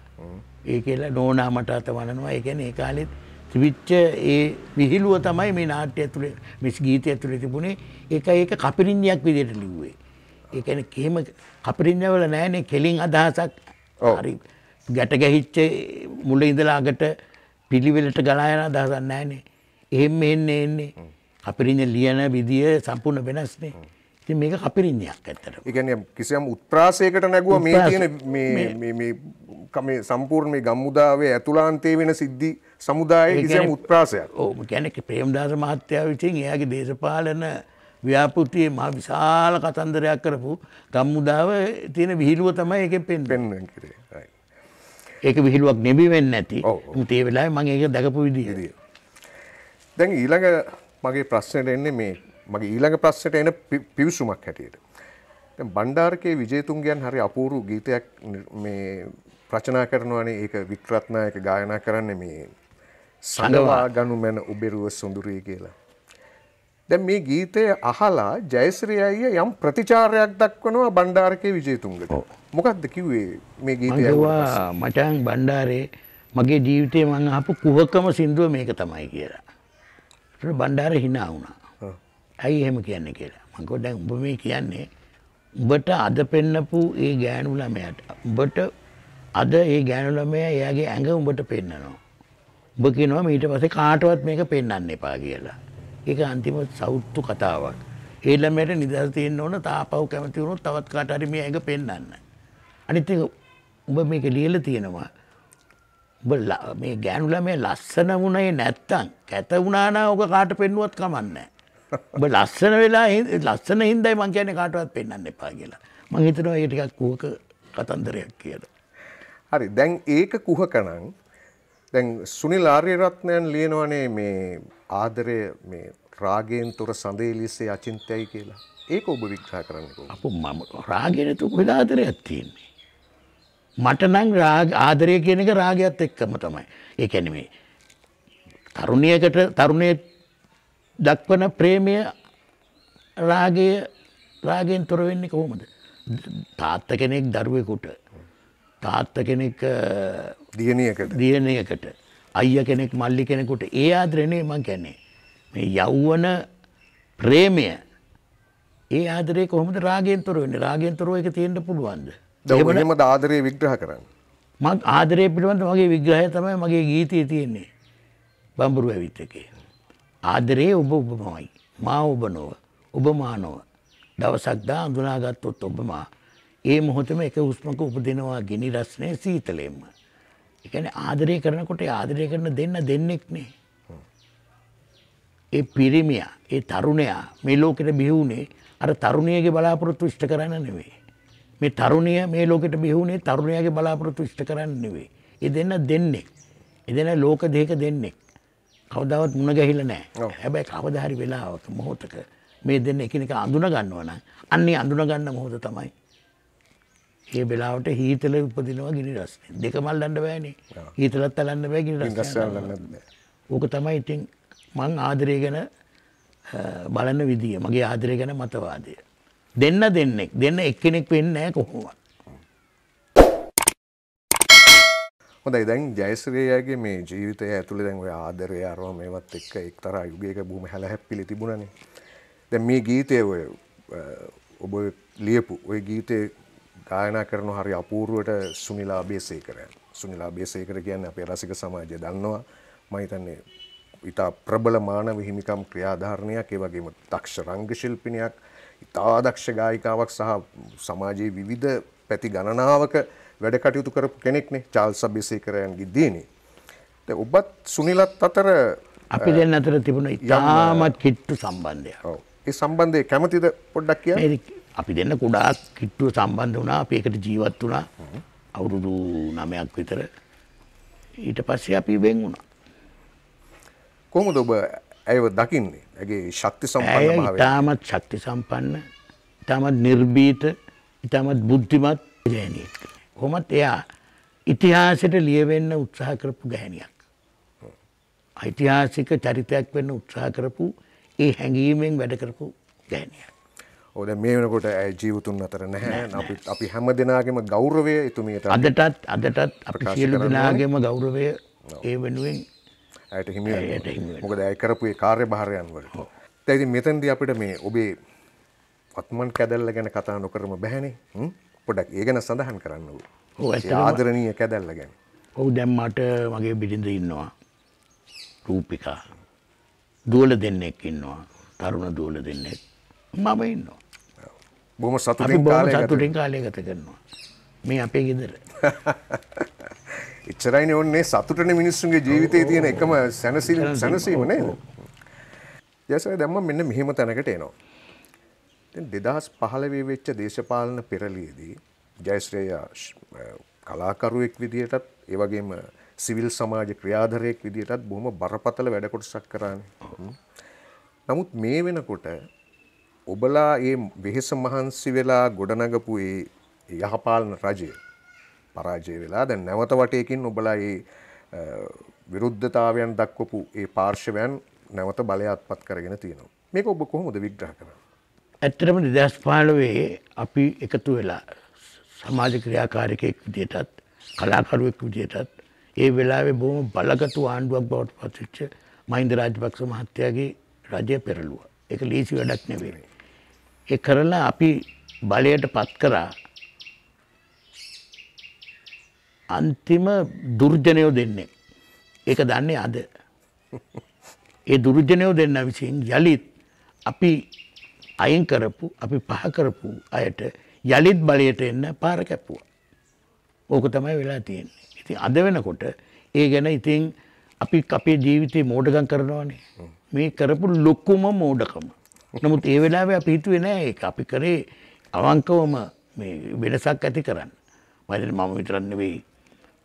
S1: ඒ කියලා නෝනා මට අත වනනවා. ඒ කියන්නේ ඒ කාලෙත් තිබිච්ච ඒ විහිළුව තමයි මේ නාට්‍ය ඇතුලේ මිස් ගීතය ඇතුලේ තිබුණේ. ඒක ඒක කපිරින්ජයක් විදිහට ලිව්වේ. ඒන කිහෙම කපරින්නවල නෑනේ කෙලින් අදහසක් හරි ගැට ගැහිච්චේ මුල ඉඳලාගට පිළිවෙලට ගලායන අදහසන්න නෑනේ එහෙම එන්නේ එන්නේ අපිරින්න ලියන විදිිය සම්පූර්ණ වෙනස්නේ ති මේක කපිරින්නයක් ඇතට
S2: එකන කිසියම් උත්ප්‍රාසයකට නැගුව මේ කියන සම්පූර්ණ මේ ගම්මුදාවේ ඇතුලාන්තේ වෙන සිද්ධි
S1: සමුදාය කිසියම් උත්ප්‍රාසයක් ඕ ගැනක ප්‍රේම්දාස මහත්‍යාව විසින් එයාගේ දේශපාලන ව්‍යාපෘතියේ මහ විශාල කතන්දරයක් කරපු ගම්මුදාව තියෙන විහිළුව තමයි එක පෙන් පෙන්ෙන් කරේ ඒක විහිළුවක් නෙබි වෙන්න ඇති තේ වෙලා
S2: මගේ ඒක දැකපු විදිහදිය දැන් ඊළඟ මගේ ප්‍රශ්නයට එන්නේ මේ මගේ ඊළඟ ප්‍රශ්නයට එන පිවිසුමක් හැටියට බණ්ඩාර්කයේ විජේතුන්ගයන් හරි අපූරු ගීතයක් මේ ප්‍රචනා කරනවානේ ඒක වික්‍රත්නායක ගායනා කරන්නේ මේ සඳවා ගනු මැන උබෙරුව සුඳුරී කියලා දැන් මේ ගීතය අහලා ජයශ්‍රී අයියා යම් ප්‍රතිචාරයක් දක්වනවා බණ්ඩාරකේ විජේතුංගට. මොකක්ද කිව්වේ මේ ගීතය? ඒවා
S1: මචං බණ්ඩාරේ මගේ ජීවිතේ මං අහපු කුහකම සින්දුව මේක තමයි කියලා. ඒත් බණ්ඩාර hina වුණා. ඇයි එහෙම කියන්නේ කියලා. මං කිව්වා දැන් උඹ මේ කියන්නේ උඹට අද පෙන්නපු ඒ ගෑනු ළමයාට උඹට අද ඒ ගෑනු ළමයා එයාගේ ඇඟ උඹට පෙන්නනවා. උඹ කියනවා ඊට පස්සේ කාටවත් මේක පෙන්වන්න එපා කියලා. ඒක අන්තිම සෞත්තු කතාවක්. ඒළමයට නිදහස තියෙන්න ඕන තාපව් කැමති වුණොත් තවත් කාට හරි මේ ඇඟ පෙන්වන්න. අනිත් එක උඹ මේක ලියලා තියෙනවා. උඹ මේ ගෑනු ළමයා ලස්සන වුණේ නැත්තම් කැත වුණා නම් ඔක කාට පෙන්නුවත් කමක් නැහැ. ඔබ ලස්සන වෙලා ලස්සන හින්දායි මං කියන්නේ කාටවත් පෙන්වන්න එපා කියලා. මං හිතනවා ඒ ටිකක් කුහක කතන්දරයක් කියලා. හරි දැන් ඒක කුහකනම් දැන්
S2: සුනිල් ආර්යරත්නයන් ලියනවනේ මේ ආදරය මේ රාගයෙන් තොර සඳේලිස්සේ අචින්තයයි කියලා. ඒක ඔබ විග්‍රහ කරන්නකෝ. අප
S1: මම රාගයෙන් තොර කොහෙද ආදරයක් තියෙන්නේ? මට නම් ආදරය කියන එක රාගයත් එක්කම තමයි. ඒ කියන්නේ මේ තරුණියකට තරුණයේ දක්වන ප්‍රේමය රාගය රාගයෙන් තොර වෙන්නේ කොහොමද? තාත්ත කෙනෙක් දරුවෙකුට තාත්ත කෙනෙක් දියණියකට දියණියකට අයිය කෙනෙක් මල්ලි කෙනෙකුට ඒ ආදරණේ මං කියන්නේ මේ යෞවන ප්‍රේමය ඒ ආදරේ කොහොමද රාගයෙන් තොර වෙන්නේ රාගයෙන් තොරව ඒක තියෙන්න පුළුවන්ද එහෙම
S2: ආදරේ විග්‍රහ කරන්න
S1: මං ආදරේ පිළිබඳ මගේ විග්‍රහය තමයි මගේ ගීතයේ තියෙන්නේ බඹුරු ඇවිත් එකේ ආදරේ ඔබ ඔබමයි මා ඔබ නොව ඔබ මා නොව දවසක් දා අඳුනාගත්තොත් ඔබ මා ඒ මොහොතම එක උස්මක උපදිනවා ගිනි රස්නේ සීතලෙන්ම එකන ආදරය කරනකොට ආදරය කරන දෙන්න දෙන්නෙක්නේ. ඒ පිරිමියා ඒ තරුණයා මේ ලෝකෙට බිහවුණේ අර තරුණයගේ බලාපොරොත්තු විෂ්ට කරන්න නෙවේ. මේ තරුණය මේ ලෝකෙට බිහවුණේ තරුණයාගේ බලාපොරොත්තු විෂ්ට කරන්න නෙවේ. එ දෙන්න දෙන්නෙක්. එදෙන ලෝක දෙක දෙන්නෙක්. කවදාවත් මුණ ගැහිල නෑ හැබැයි කවදහරි වෙලාවක මොහොතක මේ දෙන්න එකනක අඳුන ගන්නවන අන්නේ අඳුනගන්න මොහොද තමයි ඒ වෙලාවට හීතල උපදිනවා ගිනි රස්නේ. දෙක මල්ලන්න බෑනේ. හීතලත් අලන්න බෑ ගිනි රස්නේ. ඕක තමයි ඉතින් මං ආදරය ගැන බලන විදිය. මගේ ආදරය ගැන මතවාදය. දෙන්න දෙන්නෙක්. දෙන්න එක්කෙනෙක් වෙන්නේ නැහැ කොහොමවත්.
S2: හොඳයි දැන් ජයශ්‍රීයගේ මේ ජීවිතය ඇතුළේ දැන් ඔය ආදරය අරව මේවත් එක්ක එක්තරා යුගයක බොහොම හැලහැප්පිලි තිබුණනේ. දැන් මේ ගීතය ඔය ඔබ ලියපු ඔය ගීතේ ගායනා කරන හරි අපූර්වට සුනිලා බේසේකරය සුනිලා බේසේකර කියන්න අපේ රසික සමාජය දන්නවා මහිතන්නේ ඉතා ප්‍රබල මානව හිමිකම් ක්‍රියාධාරණයක් ඒවගේම දක්ෂ රංගශිල්පිනයක් ඉතා දක්ෂ ගායිකාවක් සහ සමාජයේ විවිධ පැති ගණනාවක වැඩ කටයුතු කරපු කෙනෙක්නේ චාල් සබිසේකරයන්ගේ දීනේ. ඔබත් සුනිලත් අතර
S1: අපි දෙන්න අතර තිබුණ ඉතාමත් කිට්ටු සම්බන්ධය ඒ සම්බන්ධය කැමතිද පොඩ්ඩක් කිය අපි දෙන්න කුඩාත් කිට්ටුව සම්බන්ධ වුණා අප එකට ජීවත් වුණා අවුරුදු නමයක් විතර ඊට පස්සේ අපි වෙන් වුණා.
S2: කොහොමද ඔබ ඇයව දකින්නේ? ඇගේ ශක්ති සම්පන්න භාවය.
S1: ඉතාමත් ශක්ති සම්පන්න, ඉතාමත් නිර්භීත, ඉතාමත් බුද්ධිමත් ගෑණියෙක්. කොහොමත් එයා ඉතිහාසයට ලියවෙන්න උත්සාහ කරපු ගෑණියක්. ඓතිහාසික චරිතයක් වෙන්න උත්සාහ කරපු ඒ හැඟීමෙන් වැඩ කරපු
S2: ගෑණියක්. ඕද මේ වනකොට ඇය ජීවතුන් අතර නැහැ අපි හැම දෙනාගේම ගෞරවය එතුමියට අදටත් අදටත් අප සියලු දෙනාගේම
S1: ගෞරවය ඒ වෙනුවෙන්
S2: ඇයට හිමියට මොකද ඇකරපුේ කාර්ය භාරයන් වලට තැති මෙතන්ද අපිට මේ ඔබේ පත්මන් කැදල්ල ගැන කතා නොකරම බැහැනේ පොඩක් ඒ ගැන සඳහන් කරන්න වූ ආදරණීය කැදැල්ල ගැන
S1: ඔහු දැම්මට මගේ බිරිඳ ඉන්නවා රූපිකා දුවල දෙන්නෙක් ඉන්නවා තරුණ දුවල දෙන්නෙක් මම ඉන්නවා බොහොම සතුටින් කාලය ගත සතුටින් කාලය ගත කරනවා.
S2: මේ අපේ ගෙදර. එච්චරයිනේ ඔන්නේ සතුටනේ මිනිස්සුන්ගේ ජීවිතේ තියෙන එකම සැනසීම සැනසීම නේද? යසර දැම්ම මෙන්න මෙහෙම තැනකට එනවා. දැන් 2015 වෙච්ච දේශපාලන පෙරළියේදී ජයශ්‍රේය කලාකරුවෙක් විදිහටත් ඒ වගේම සිවිල් සමාජ ක්‍රියාධරයෙක් විදිහටත් බොහොම බරපතල වැඩ කොටසක් කරානේ. නමුත් මේ වෙනකොට ඔබලා ඒ වෙහෙස මහන්සි වෙලා ගොඩනගපු ඒ යහපාලන රජය පරාජය වෙලා දැන් නැවත වටයකින් ඔබලා ඒ විරුද්ධතාවයන් දක්වපු ඒ පාර්ශවයන් නැවත බලය අත්පත් කරගෙන තියෙනවා මේක ඔබ කොහොමද විග්‍රහ කරන
S1: ඇත්තරම දෙදස් පාලවේ අපි එකතු වෙලා සමාජ ක්‍රියාකාරකයෙක් විදියටත් කලාකරුවෙක් විදියටත් ඒ වෙලාවේ බොහොම බලගතු ආණ්ඩුවක් බවට පත්වෙච්ච මහින්ද රාජපක්ෂ මහත්තයාගේ රජය පෙරළුවා. ඒක ලීසි වැඩක් නෙවෙයි. ඒ කරලා අපි බලයට පත් කරා අන්තිම දුර්ජනයෝ දෙන්නේ. ඒක දන්නේ අද. ඒ දුර්ජනයෝ දෙන්න විසින් යළිත් අපි අයින් කරපු අපි පහ කරපු අයට යළිත් බලයට එන්න පාර කැපුවා. ඕක තමයි වෙලා තියෙන්නේ. ඉතින් අද වෙනකොට ඒ ගැන ඉතින් අපි අපේ ජීවිතේ මෝඩකම් කරනවානේ. මේ කරපු ලොකුම මෝඩකම. නමුත් ඒ වෙලාවේ අපි හිතුවේ නෑ ඒක අපි කරේ අවංකවම මේ වෙනසක් ඇති කරන්න. මම මම විතරක් නෙවෙයි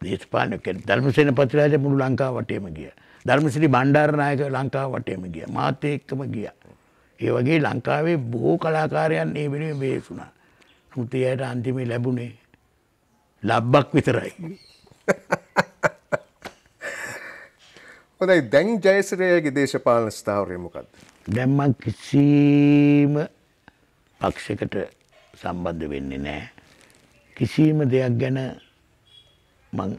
S1: දේශපාලන කෙනෙක් ධර්මසේන පතිරාජ මුළු ලංකාව වටේම ගියා. ධර්මසිරි බණ්ඩාරනායක ලංකාව වටේම ගියා. මාත් එක්කම ගියා. ඒ වගේ ලංකාවේ බොහෝ කලාකාරයන් ඒ වෙනුවෙන් වෙහෙස් වුණා. නමුත් එයාට අන්තිමේ ලැබුණේ ලබ්බක් විතරයි.
S2: හොඳයි දැන් ජයසිරයගේ දේශපාලන ස්ථාවරය මොකක්ද?
S1: දැන් මං කිසිම පක්ෂයකට සම්බන්ධ වෙන්නේ නැහැ. කිසිම දෙයක් ගැන මං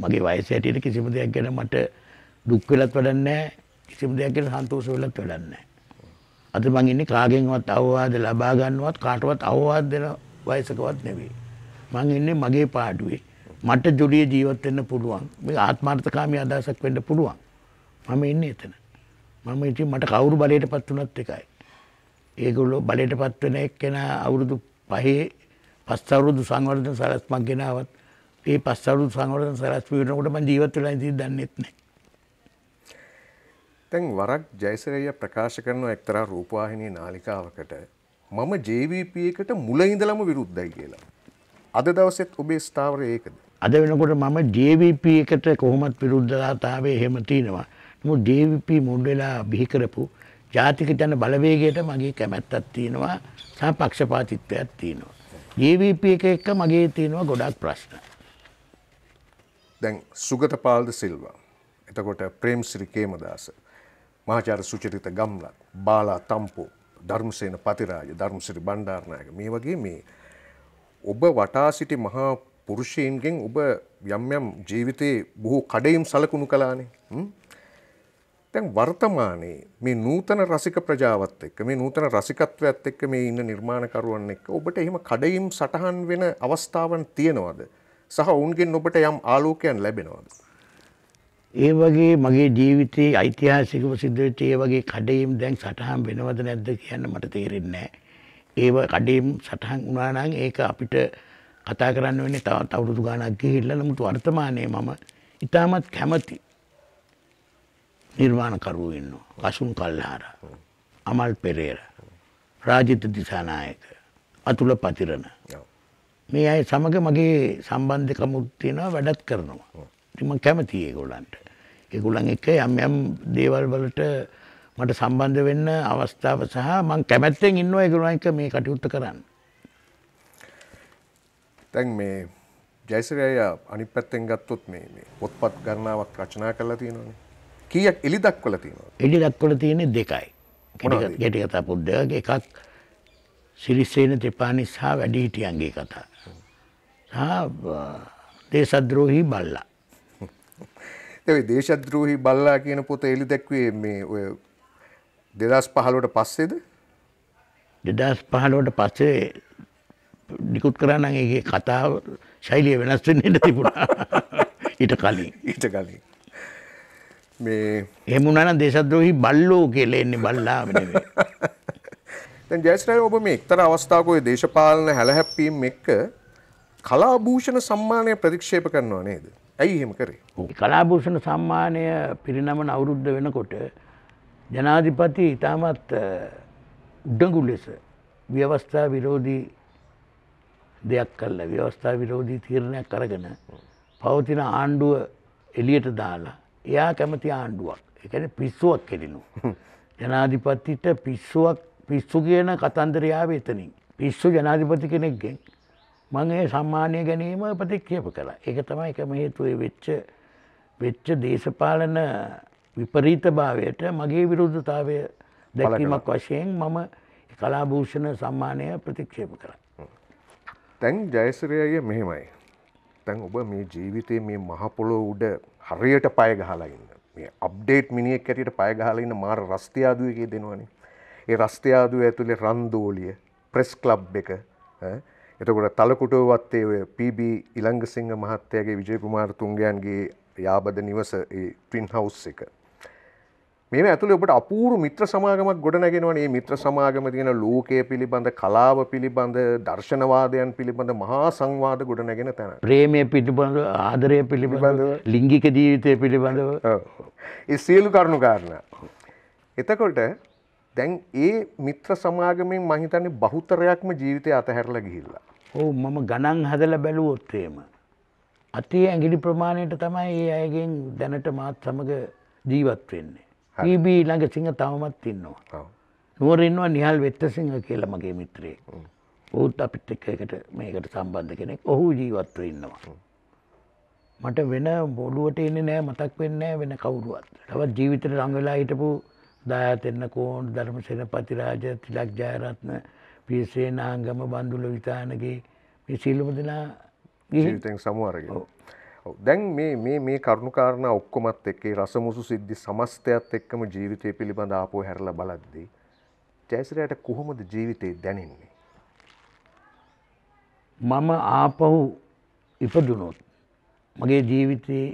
S1: මගේ වයස හැටියට කිසිම දෙයක් ගැන මට දුක් වෙලත් වැඩක් නැහැ. කිසිම දෙයක් ගැන සන්තෝෂ වෙලත් වැඩක් නැහැ. අද මං ඉන්නේ කාගෙන්වත් අවවාද ලබා ගන්නවත් කාටවත් අවවාද දෙන වයසකවත් නෙවෙයි. මං ඉන්නේ මගේ පාඩුවේ. මට ජොඩිය ජීවත් වෙන්න පුළුවන්. මේ ආත්මార్థකාමී අදහසක් වෙන්න පුළුවන්. මම ඉන්නේ එතන. මම ඉතින් මට කවුරු බලයට පත් වනත් එකයි. ඒගොල්ලො බලයට පත්වන එක්කෙන අවුරුදු පහේ පස්සවරුදු සංවර්ධන සරස්මක් ගෙනාවත් ඒ පස්සවරුදු සංවර්ධන සරස්පීරනකොට මං ජීවත් වෙලා ඉදී දන්නෙත් නෑ.
S2: තැන් වරක් ජයසරය ප්‍රකාශ කරන එක්තරා රූපවාහිනී නාලිකාවකට මම ජීවිප එකට මුල ඉඳලම විරුද්ධයි කියලා. අද දවසෙත් ඔබේ ස්ථාවර ඒකද.
S1: අද වෙනකොට මම ජීවිප එකට කොහොමත් විරුද්ධතාවේ හෙම තියෙනවා. නමුත් JVP මුල් වෙලා බිහි කරපු ජාතික ජන බලවේගයට මගේ කැමැත්තක් තියෙනවා සහ පක්ෂපාතිත්වයක් තියෙනවා. JVP එක එක්ක මගේ තියෙනවා ගොඩක් ප්‍රශ්න.
S2: දැන් සුගත පාල්ද සිල්වා. එතකොට ප්‍රේම්සිරි කේමදාස. මහාචාර්ය සුචරිත ගම්ලත්, බාලා තම්පෝ, ධර්මසේන පතිරාජ, ධර්මසිරි බණ්ඩාරනායක මේ වගේ මේ ඔබ වටා සිටි මහා පුරුෂයන්ගෙන් ඔබ යම් යම් ජීවිතයේ බොහෝ කඩයිම් සලකුණු කළානේ. දැන් වර්තමානයේ මේ නූතන රසික ප්‍රජාවත් එක්ක මේ නූතන රසිකත්වයත් එක්ක මේ ඉන්න නිර්මාණකරුවන් එක්ක ඔබට එහෙම කඩයිම් සටහන් වෙන අවස්ථාවන් තියෙනවද සහ ඔවුන්ගෙන් ඔබට යම් ආලෝකයන් ලැබෙනවද
S1: ඒ වගේ මගේ ජීවිතයේ ඓතිහාසිකව සිද්ධ වෙච්ච ඒ වගේ කඩේම් දැන් සටහන් වෙනවද නැද්ද කියන්න මට තේරෙන්නේ නැහැ. ඒව කඩේම් සටහන් වුණා නම් ඒක අපිට කතා කරන්න වෙන්නේ තවත් අවුරුදු ගාණක් ගිහිල්ලා නමුත් වර්තමානයේ මම ඊටමත් කැමති නිර්වාණකරුවෝ ඉන්නවා. කසුන් කල්හාර, අමල් පෙරේර, රාජිත දිසානායක, අතුල පතිරණ. මේ අය සමග මගේ සම්බන්ධකමුත් තියෙනවා වැඩත් කරනවා. ඉතින් මම කැමතියි ඒගොල්ලන්ට. ඒගොල්ලන් එක්ක යම් යම් දේවල් වලට මට සම්බන්ධ වෙන්න අවස්ථාව සහ මං කැමැත්තෙන් ඉන්නවා ඒගොල්ලන් එක්ක මේ කටයුත්ත කරන්න.
S2: දැන් මේ ජයසිරය අනිත් පැත්තෙන් ගත්තොත් මේ පොත්පත් ගණනාවක් රචනා කරලා තියෙනවානේ.
S1: කියක් එලි දක්වල තියෙනවා. එඩි දක්වල තියෙන්නේ දෙකයි. ගැටි කතා පුද්දක එකක් සිරිස්සේන ත්‍රපානිස් හා වැඩිහිටියන්ගේ කතා. සහ දේශද්‍රෝහි බල්ලා.
S2: ඇයි දේශද්‍රෝහි බල්ලා කියන පොත එලි දැක්වේ මේ ඔය දෙදස් පහලොට පස්සේද?
S1: දෙදස් පහලොට පස්සේ නිකුත් කරන්නගේ කතාව ශෛලිය වෙනස් වෙන්න තිබුණා ඊට කලින් ඊට කලින් එමුණන දෙසද්‍රෝහි බල්ලෝ කෙලෙන්නේ බල්ලා
S2: ජයස්ටයි ඔබ මේ එක්තර අවස්ථාවකෝය දේශපාලන හැලහැප්පීම් එක්ක
S1: කලාභූෂණ සම්මානය ප්‍රතික්ෂේප කරනවා නේද ඇයි එහෙම කරේ කලාභූෂණ සම්මානය පිරිනමන අවුරුද්ධ වෙනකොට ජනාධිපති ඉතාමත් උඩගු ලෙස ව්‍යවස්ථා විරෝධී දෙයක් කල්ල ව්‍යවස්ථා විරෝධී තීරණයක් කරගෙන පවතින ආණ්ඩුව එලියට දාලා එයා කැමති ආණ්ඩුවක් එකන පිස්සුවක් කෙරෙනු. ජනාධිපතිට පිස්සුවක් පිස්සු කියන කතන්දරයාව එතනින්. පිස්සු ජනාධිපති කෙනෙක්ගෙන්. මංඒ සම්මානය ගැනීම ප්‍රතික්්‍යප කළ එක තමයි එකම හේතුවේ වෙච්ච වෙච්ච දේශපාලන විපරීත භාවයට මගේ විරුද්ධතාවය දැකීමක් වශයෙන් මම කලාභූෂණ සම්මානය ප්‍රතික්ෂේප කළ.
S2: තැන් ජයසරයාගේ මෙහෙමයි. තැන් ඔබ මේ ජීවිතය මේ මහපොලෝ උඩ හරියට පය ගහලයින්න මේ අප්ඩේට් මිනිියක් ඇටියට පය ගහලඉන්න මාර රස්තියාදුවගේ දෙනවනේ ඒ රස්තයාදුව ඇතුළේ රන්දෝලිය ප්‍රෙස් කලබ් එක එතකොට තලකුටුවත්තේ ඔය පබ ඉළංගසිංහ මහත්තයගේ විජයකුමාර තුන්ගයන්ගේ යාබද නිවස ට්‍රින් හවස් එක මේ ඇතුළ ඔබට අපූරු මිත්‍ර සමාගමක් ගොඩනැගෙනවා මේ මිත්‍ර සමාගම තියෙන ලෝකය පිළිබඳ කලාව පිළිබඳ දර්ශනවාදයන් පිළිබඳ මහා සංවාද ගොඩනැගෙන තැන.
S1: ප්‍රේමය පිළිබඳ ආදරය පිළිබඳ ලිංගික ජීවිතය පිළිබඳව
S2: ඒ සියලු කරුණු කාරණා. එතකොට දැන් ඒ මිත්‍ර සමාගමෙන් මං හිතන්නේ බහුතරයක්ම ජීවිතය අතහැරලා ගිහිල්ලා.
S1: ඔව් මම ගණන් හදලා බැලුවොත් එහෙම අතේ ඇඟිලි ප්‍රමාණයට තමයි ඒ අයගෙන් දැනට මාත් සමග ජීවත් වෙන්නේ. ඊබී ළඟ සිංහ තවමත් ඉන්නවා නුවර ඉන්නවා නිහල් වෙත්තසිංහ කියලා මගේ මිත්‍රේ ඔහුත් අපිත් එක්ක එකට මේකට සම්බන්ධ කෙනෙක් ඔහු ජීවත්ව ඉන්නවා මට වෙන බොඩුවට එන්නේ නෑ මතක් වෙන්න වෙන කවුරුවත් තවත් ජීවිතයට රංගලා හිටපු දායතෙන්න කෝන් ධර්මසෙන පතිරාජ තිලක් ජයරත්න පිසේ නාංගම බන්දුල විතානගේ මේ සිල්ලුම දෙනා ගිහිතෙන්
S2: සමුවරගෙන දැන් මේ මේ මේ කරුණුකාරණ ඔක්කොමත් එක්කේ රසමුසු සිද්ධි සමස්තයත් එක්කම ජීවිතය පිළිබඳ ආපෝ හැරලා බලද්දී ජයසිරයට
S1: කොහොමද ජීවිතේ දැනෙන්නේ මම ආපහු ඉපදුනොත් මගේ ජීවිතයේ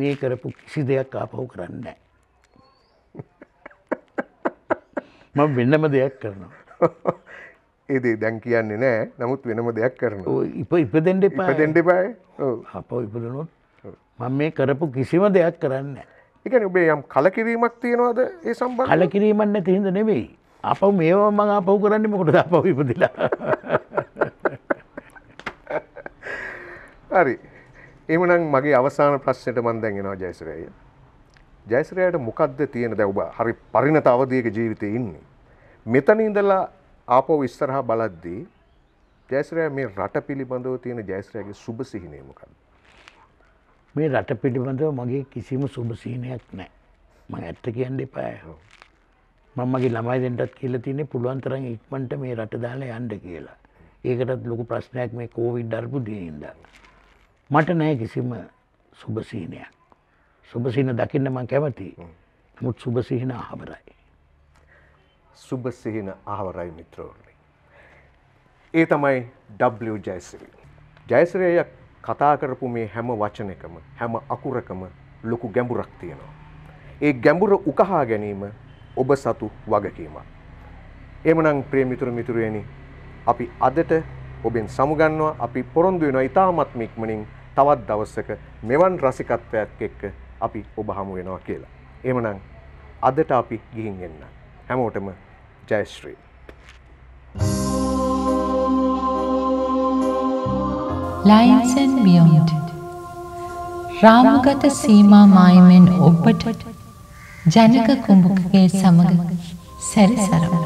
S1: මේ කරපු කිසි දෙයක් ආපහු කරන්න මම වෙන්නම දෙයක් කරනවා ඒදේ
S2: දැන් කියන්නේ නෑ නමුත් වෙනම දෙයක් කරන
S1: ඉප ඉපදෙන්ට ඉපදෙන්ටපාය අප ඉපදනොත් මං මේ කරපු කිසිම දෙයක් කරන්න එක ඔබේ යම් කලකිරීමක් තියෙනවාද ඒ සම්බ කලකිරීමන්න තිහිද නෙවෙයි අප මේවා මං අපව් කරන්න මොකට අපව ඉපදිලා
S2: හරි එමනම් මගේ අවසාන ප්‍රශ්නයට මන් දැන්ගෙනවා ජයසරය ජයසරයට මොකක්ද තියෙන දැවබ හරි පරිණත අවධියක ජීවිතය ඉන්නේ මෙතන ඉඳලා ආපෝ ඉස්සරහා බලද්දී ජයශ්‍රය මේ රට පිළිබඳව තියෙන ජයශ්‍රයගේ සුභ සිහිනය මොකක්ද?
S1: මේ රට පිළිබඳව මගේ කිසිම සුභ සිහිනයක් නැහැ. මම ඇත්ත කියන්න එපාය. මමගේ ළමයි දෙන්නටත් කියලා තියෙන්නේ පුළුවන් තරම් ඉක්මනට මේ රට දාලා යන්න කියලා. ඒකටත් ලොකු ප්‍රශ්නයක් මේ කොවිඩ් අරපු දිනින්ද. මට නැහැ කිසිම සුබසිහිනයක්. සුබසිහින දකින්න මම කැමතියි. නමුත් සුබසිහින අහවරයි.
S2: සුබ සිහින ආවරයි මිත්‍රවරණි. ඒ තමයි W ජයසිරි. ජයසිරය කතා කරපු මේ හැම වචනකම හැම අකුරකම ලොකු ගැඹුරක් තියෙනවා. ඒ ගැඹුර උකහා ගැනීම ඔබ සතු වගකීමක්. එමනම් ප්‍රිය මිතුරු මිතුරුවනි අපි අදට ඔබෙන් සමුගන්නවා අපි පොරොන්දු වෙනවා ඉතාමත් ඉක්මනින් තවත් දවසක මෙවන් රසිකත්වයක් එක්ක අපි ඔබ හමු වෙනවා කියලා. එමනම් අදට අපි ගිහින් එන්නම්. හැමෝටම ජයශ්‍රී.
S1: ලයින්සන් බියොන්ට රාමගත සීමා මායමෙන් ඔබට ජනක කුඹුකගේ සමඟ සැරිසරමු.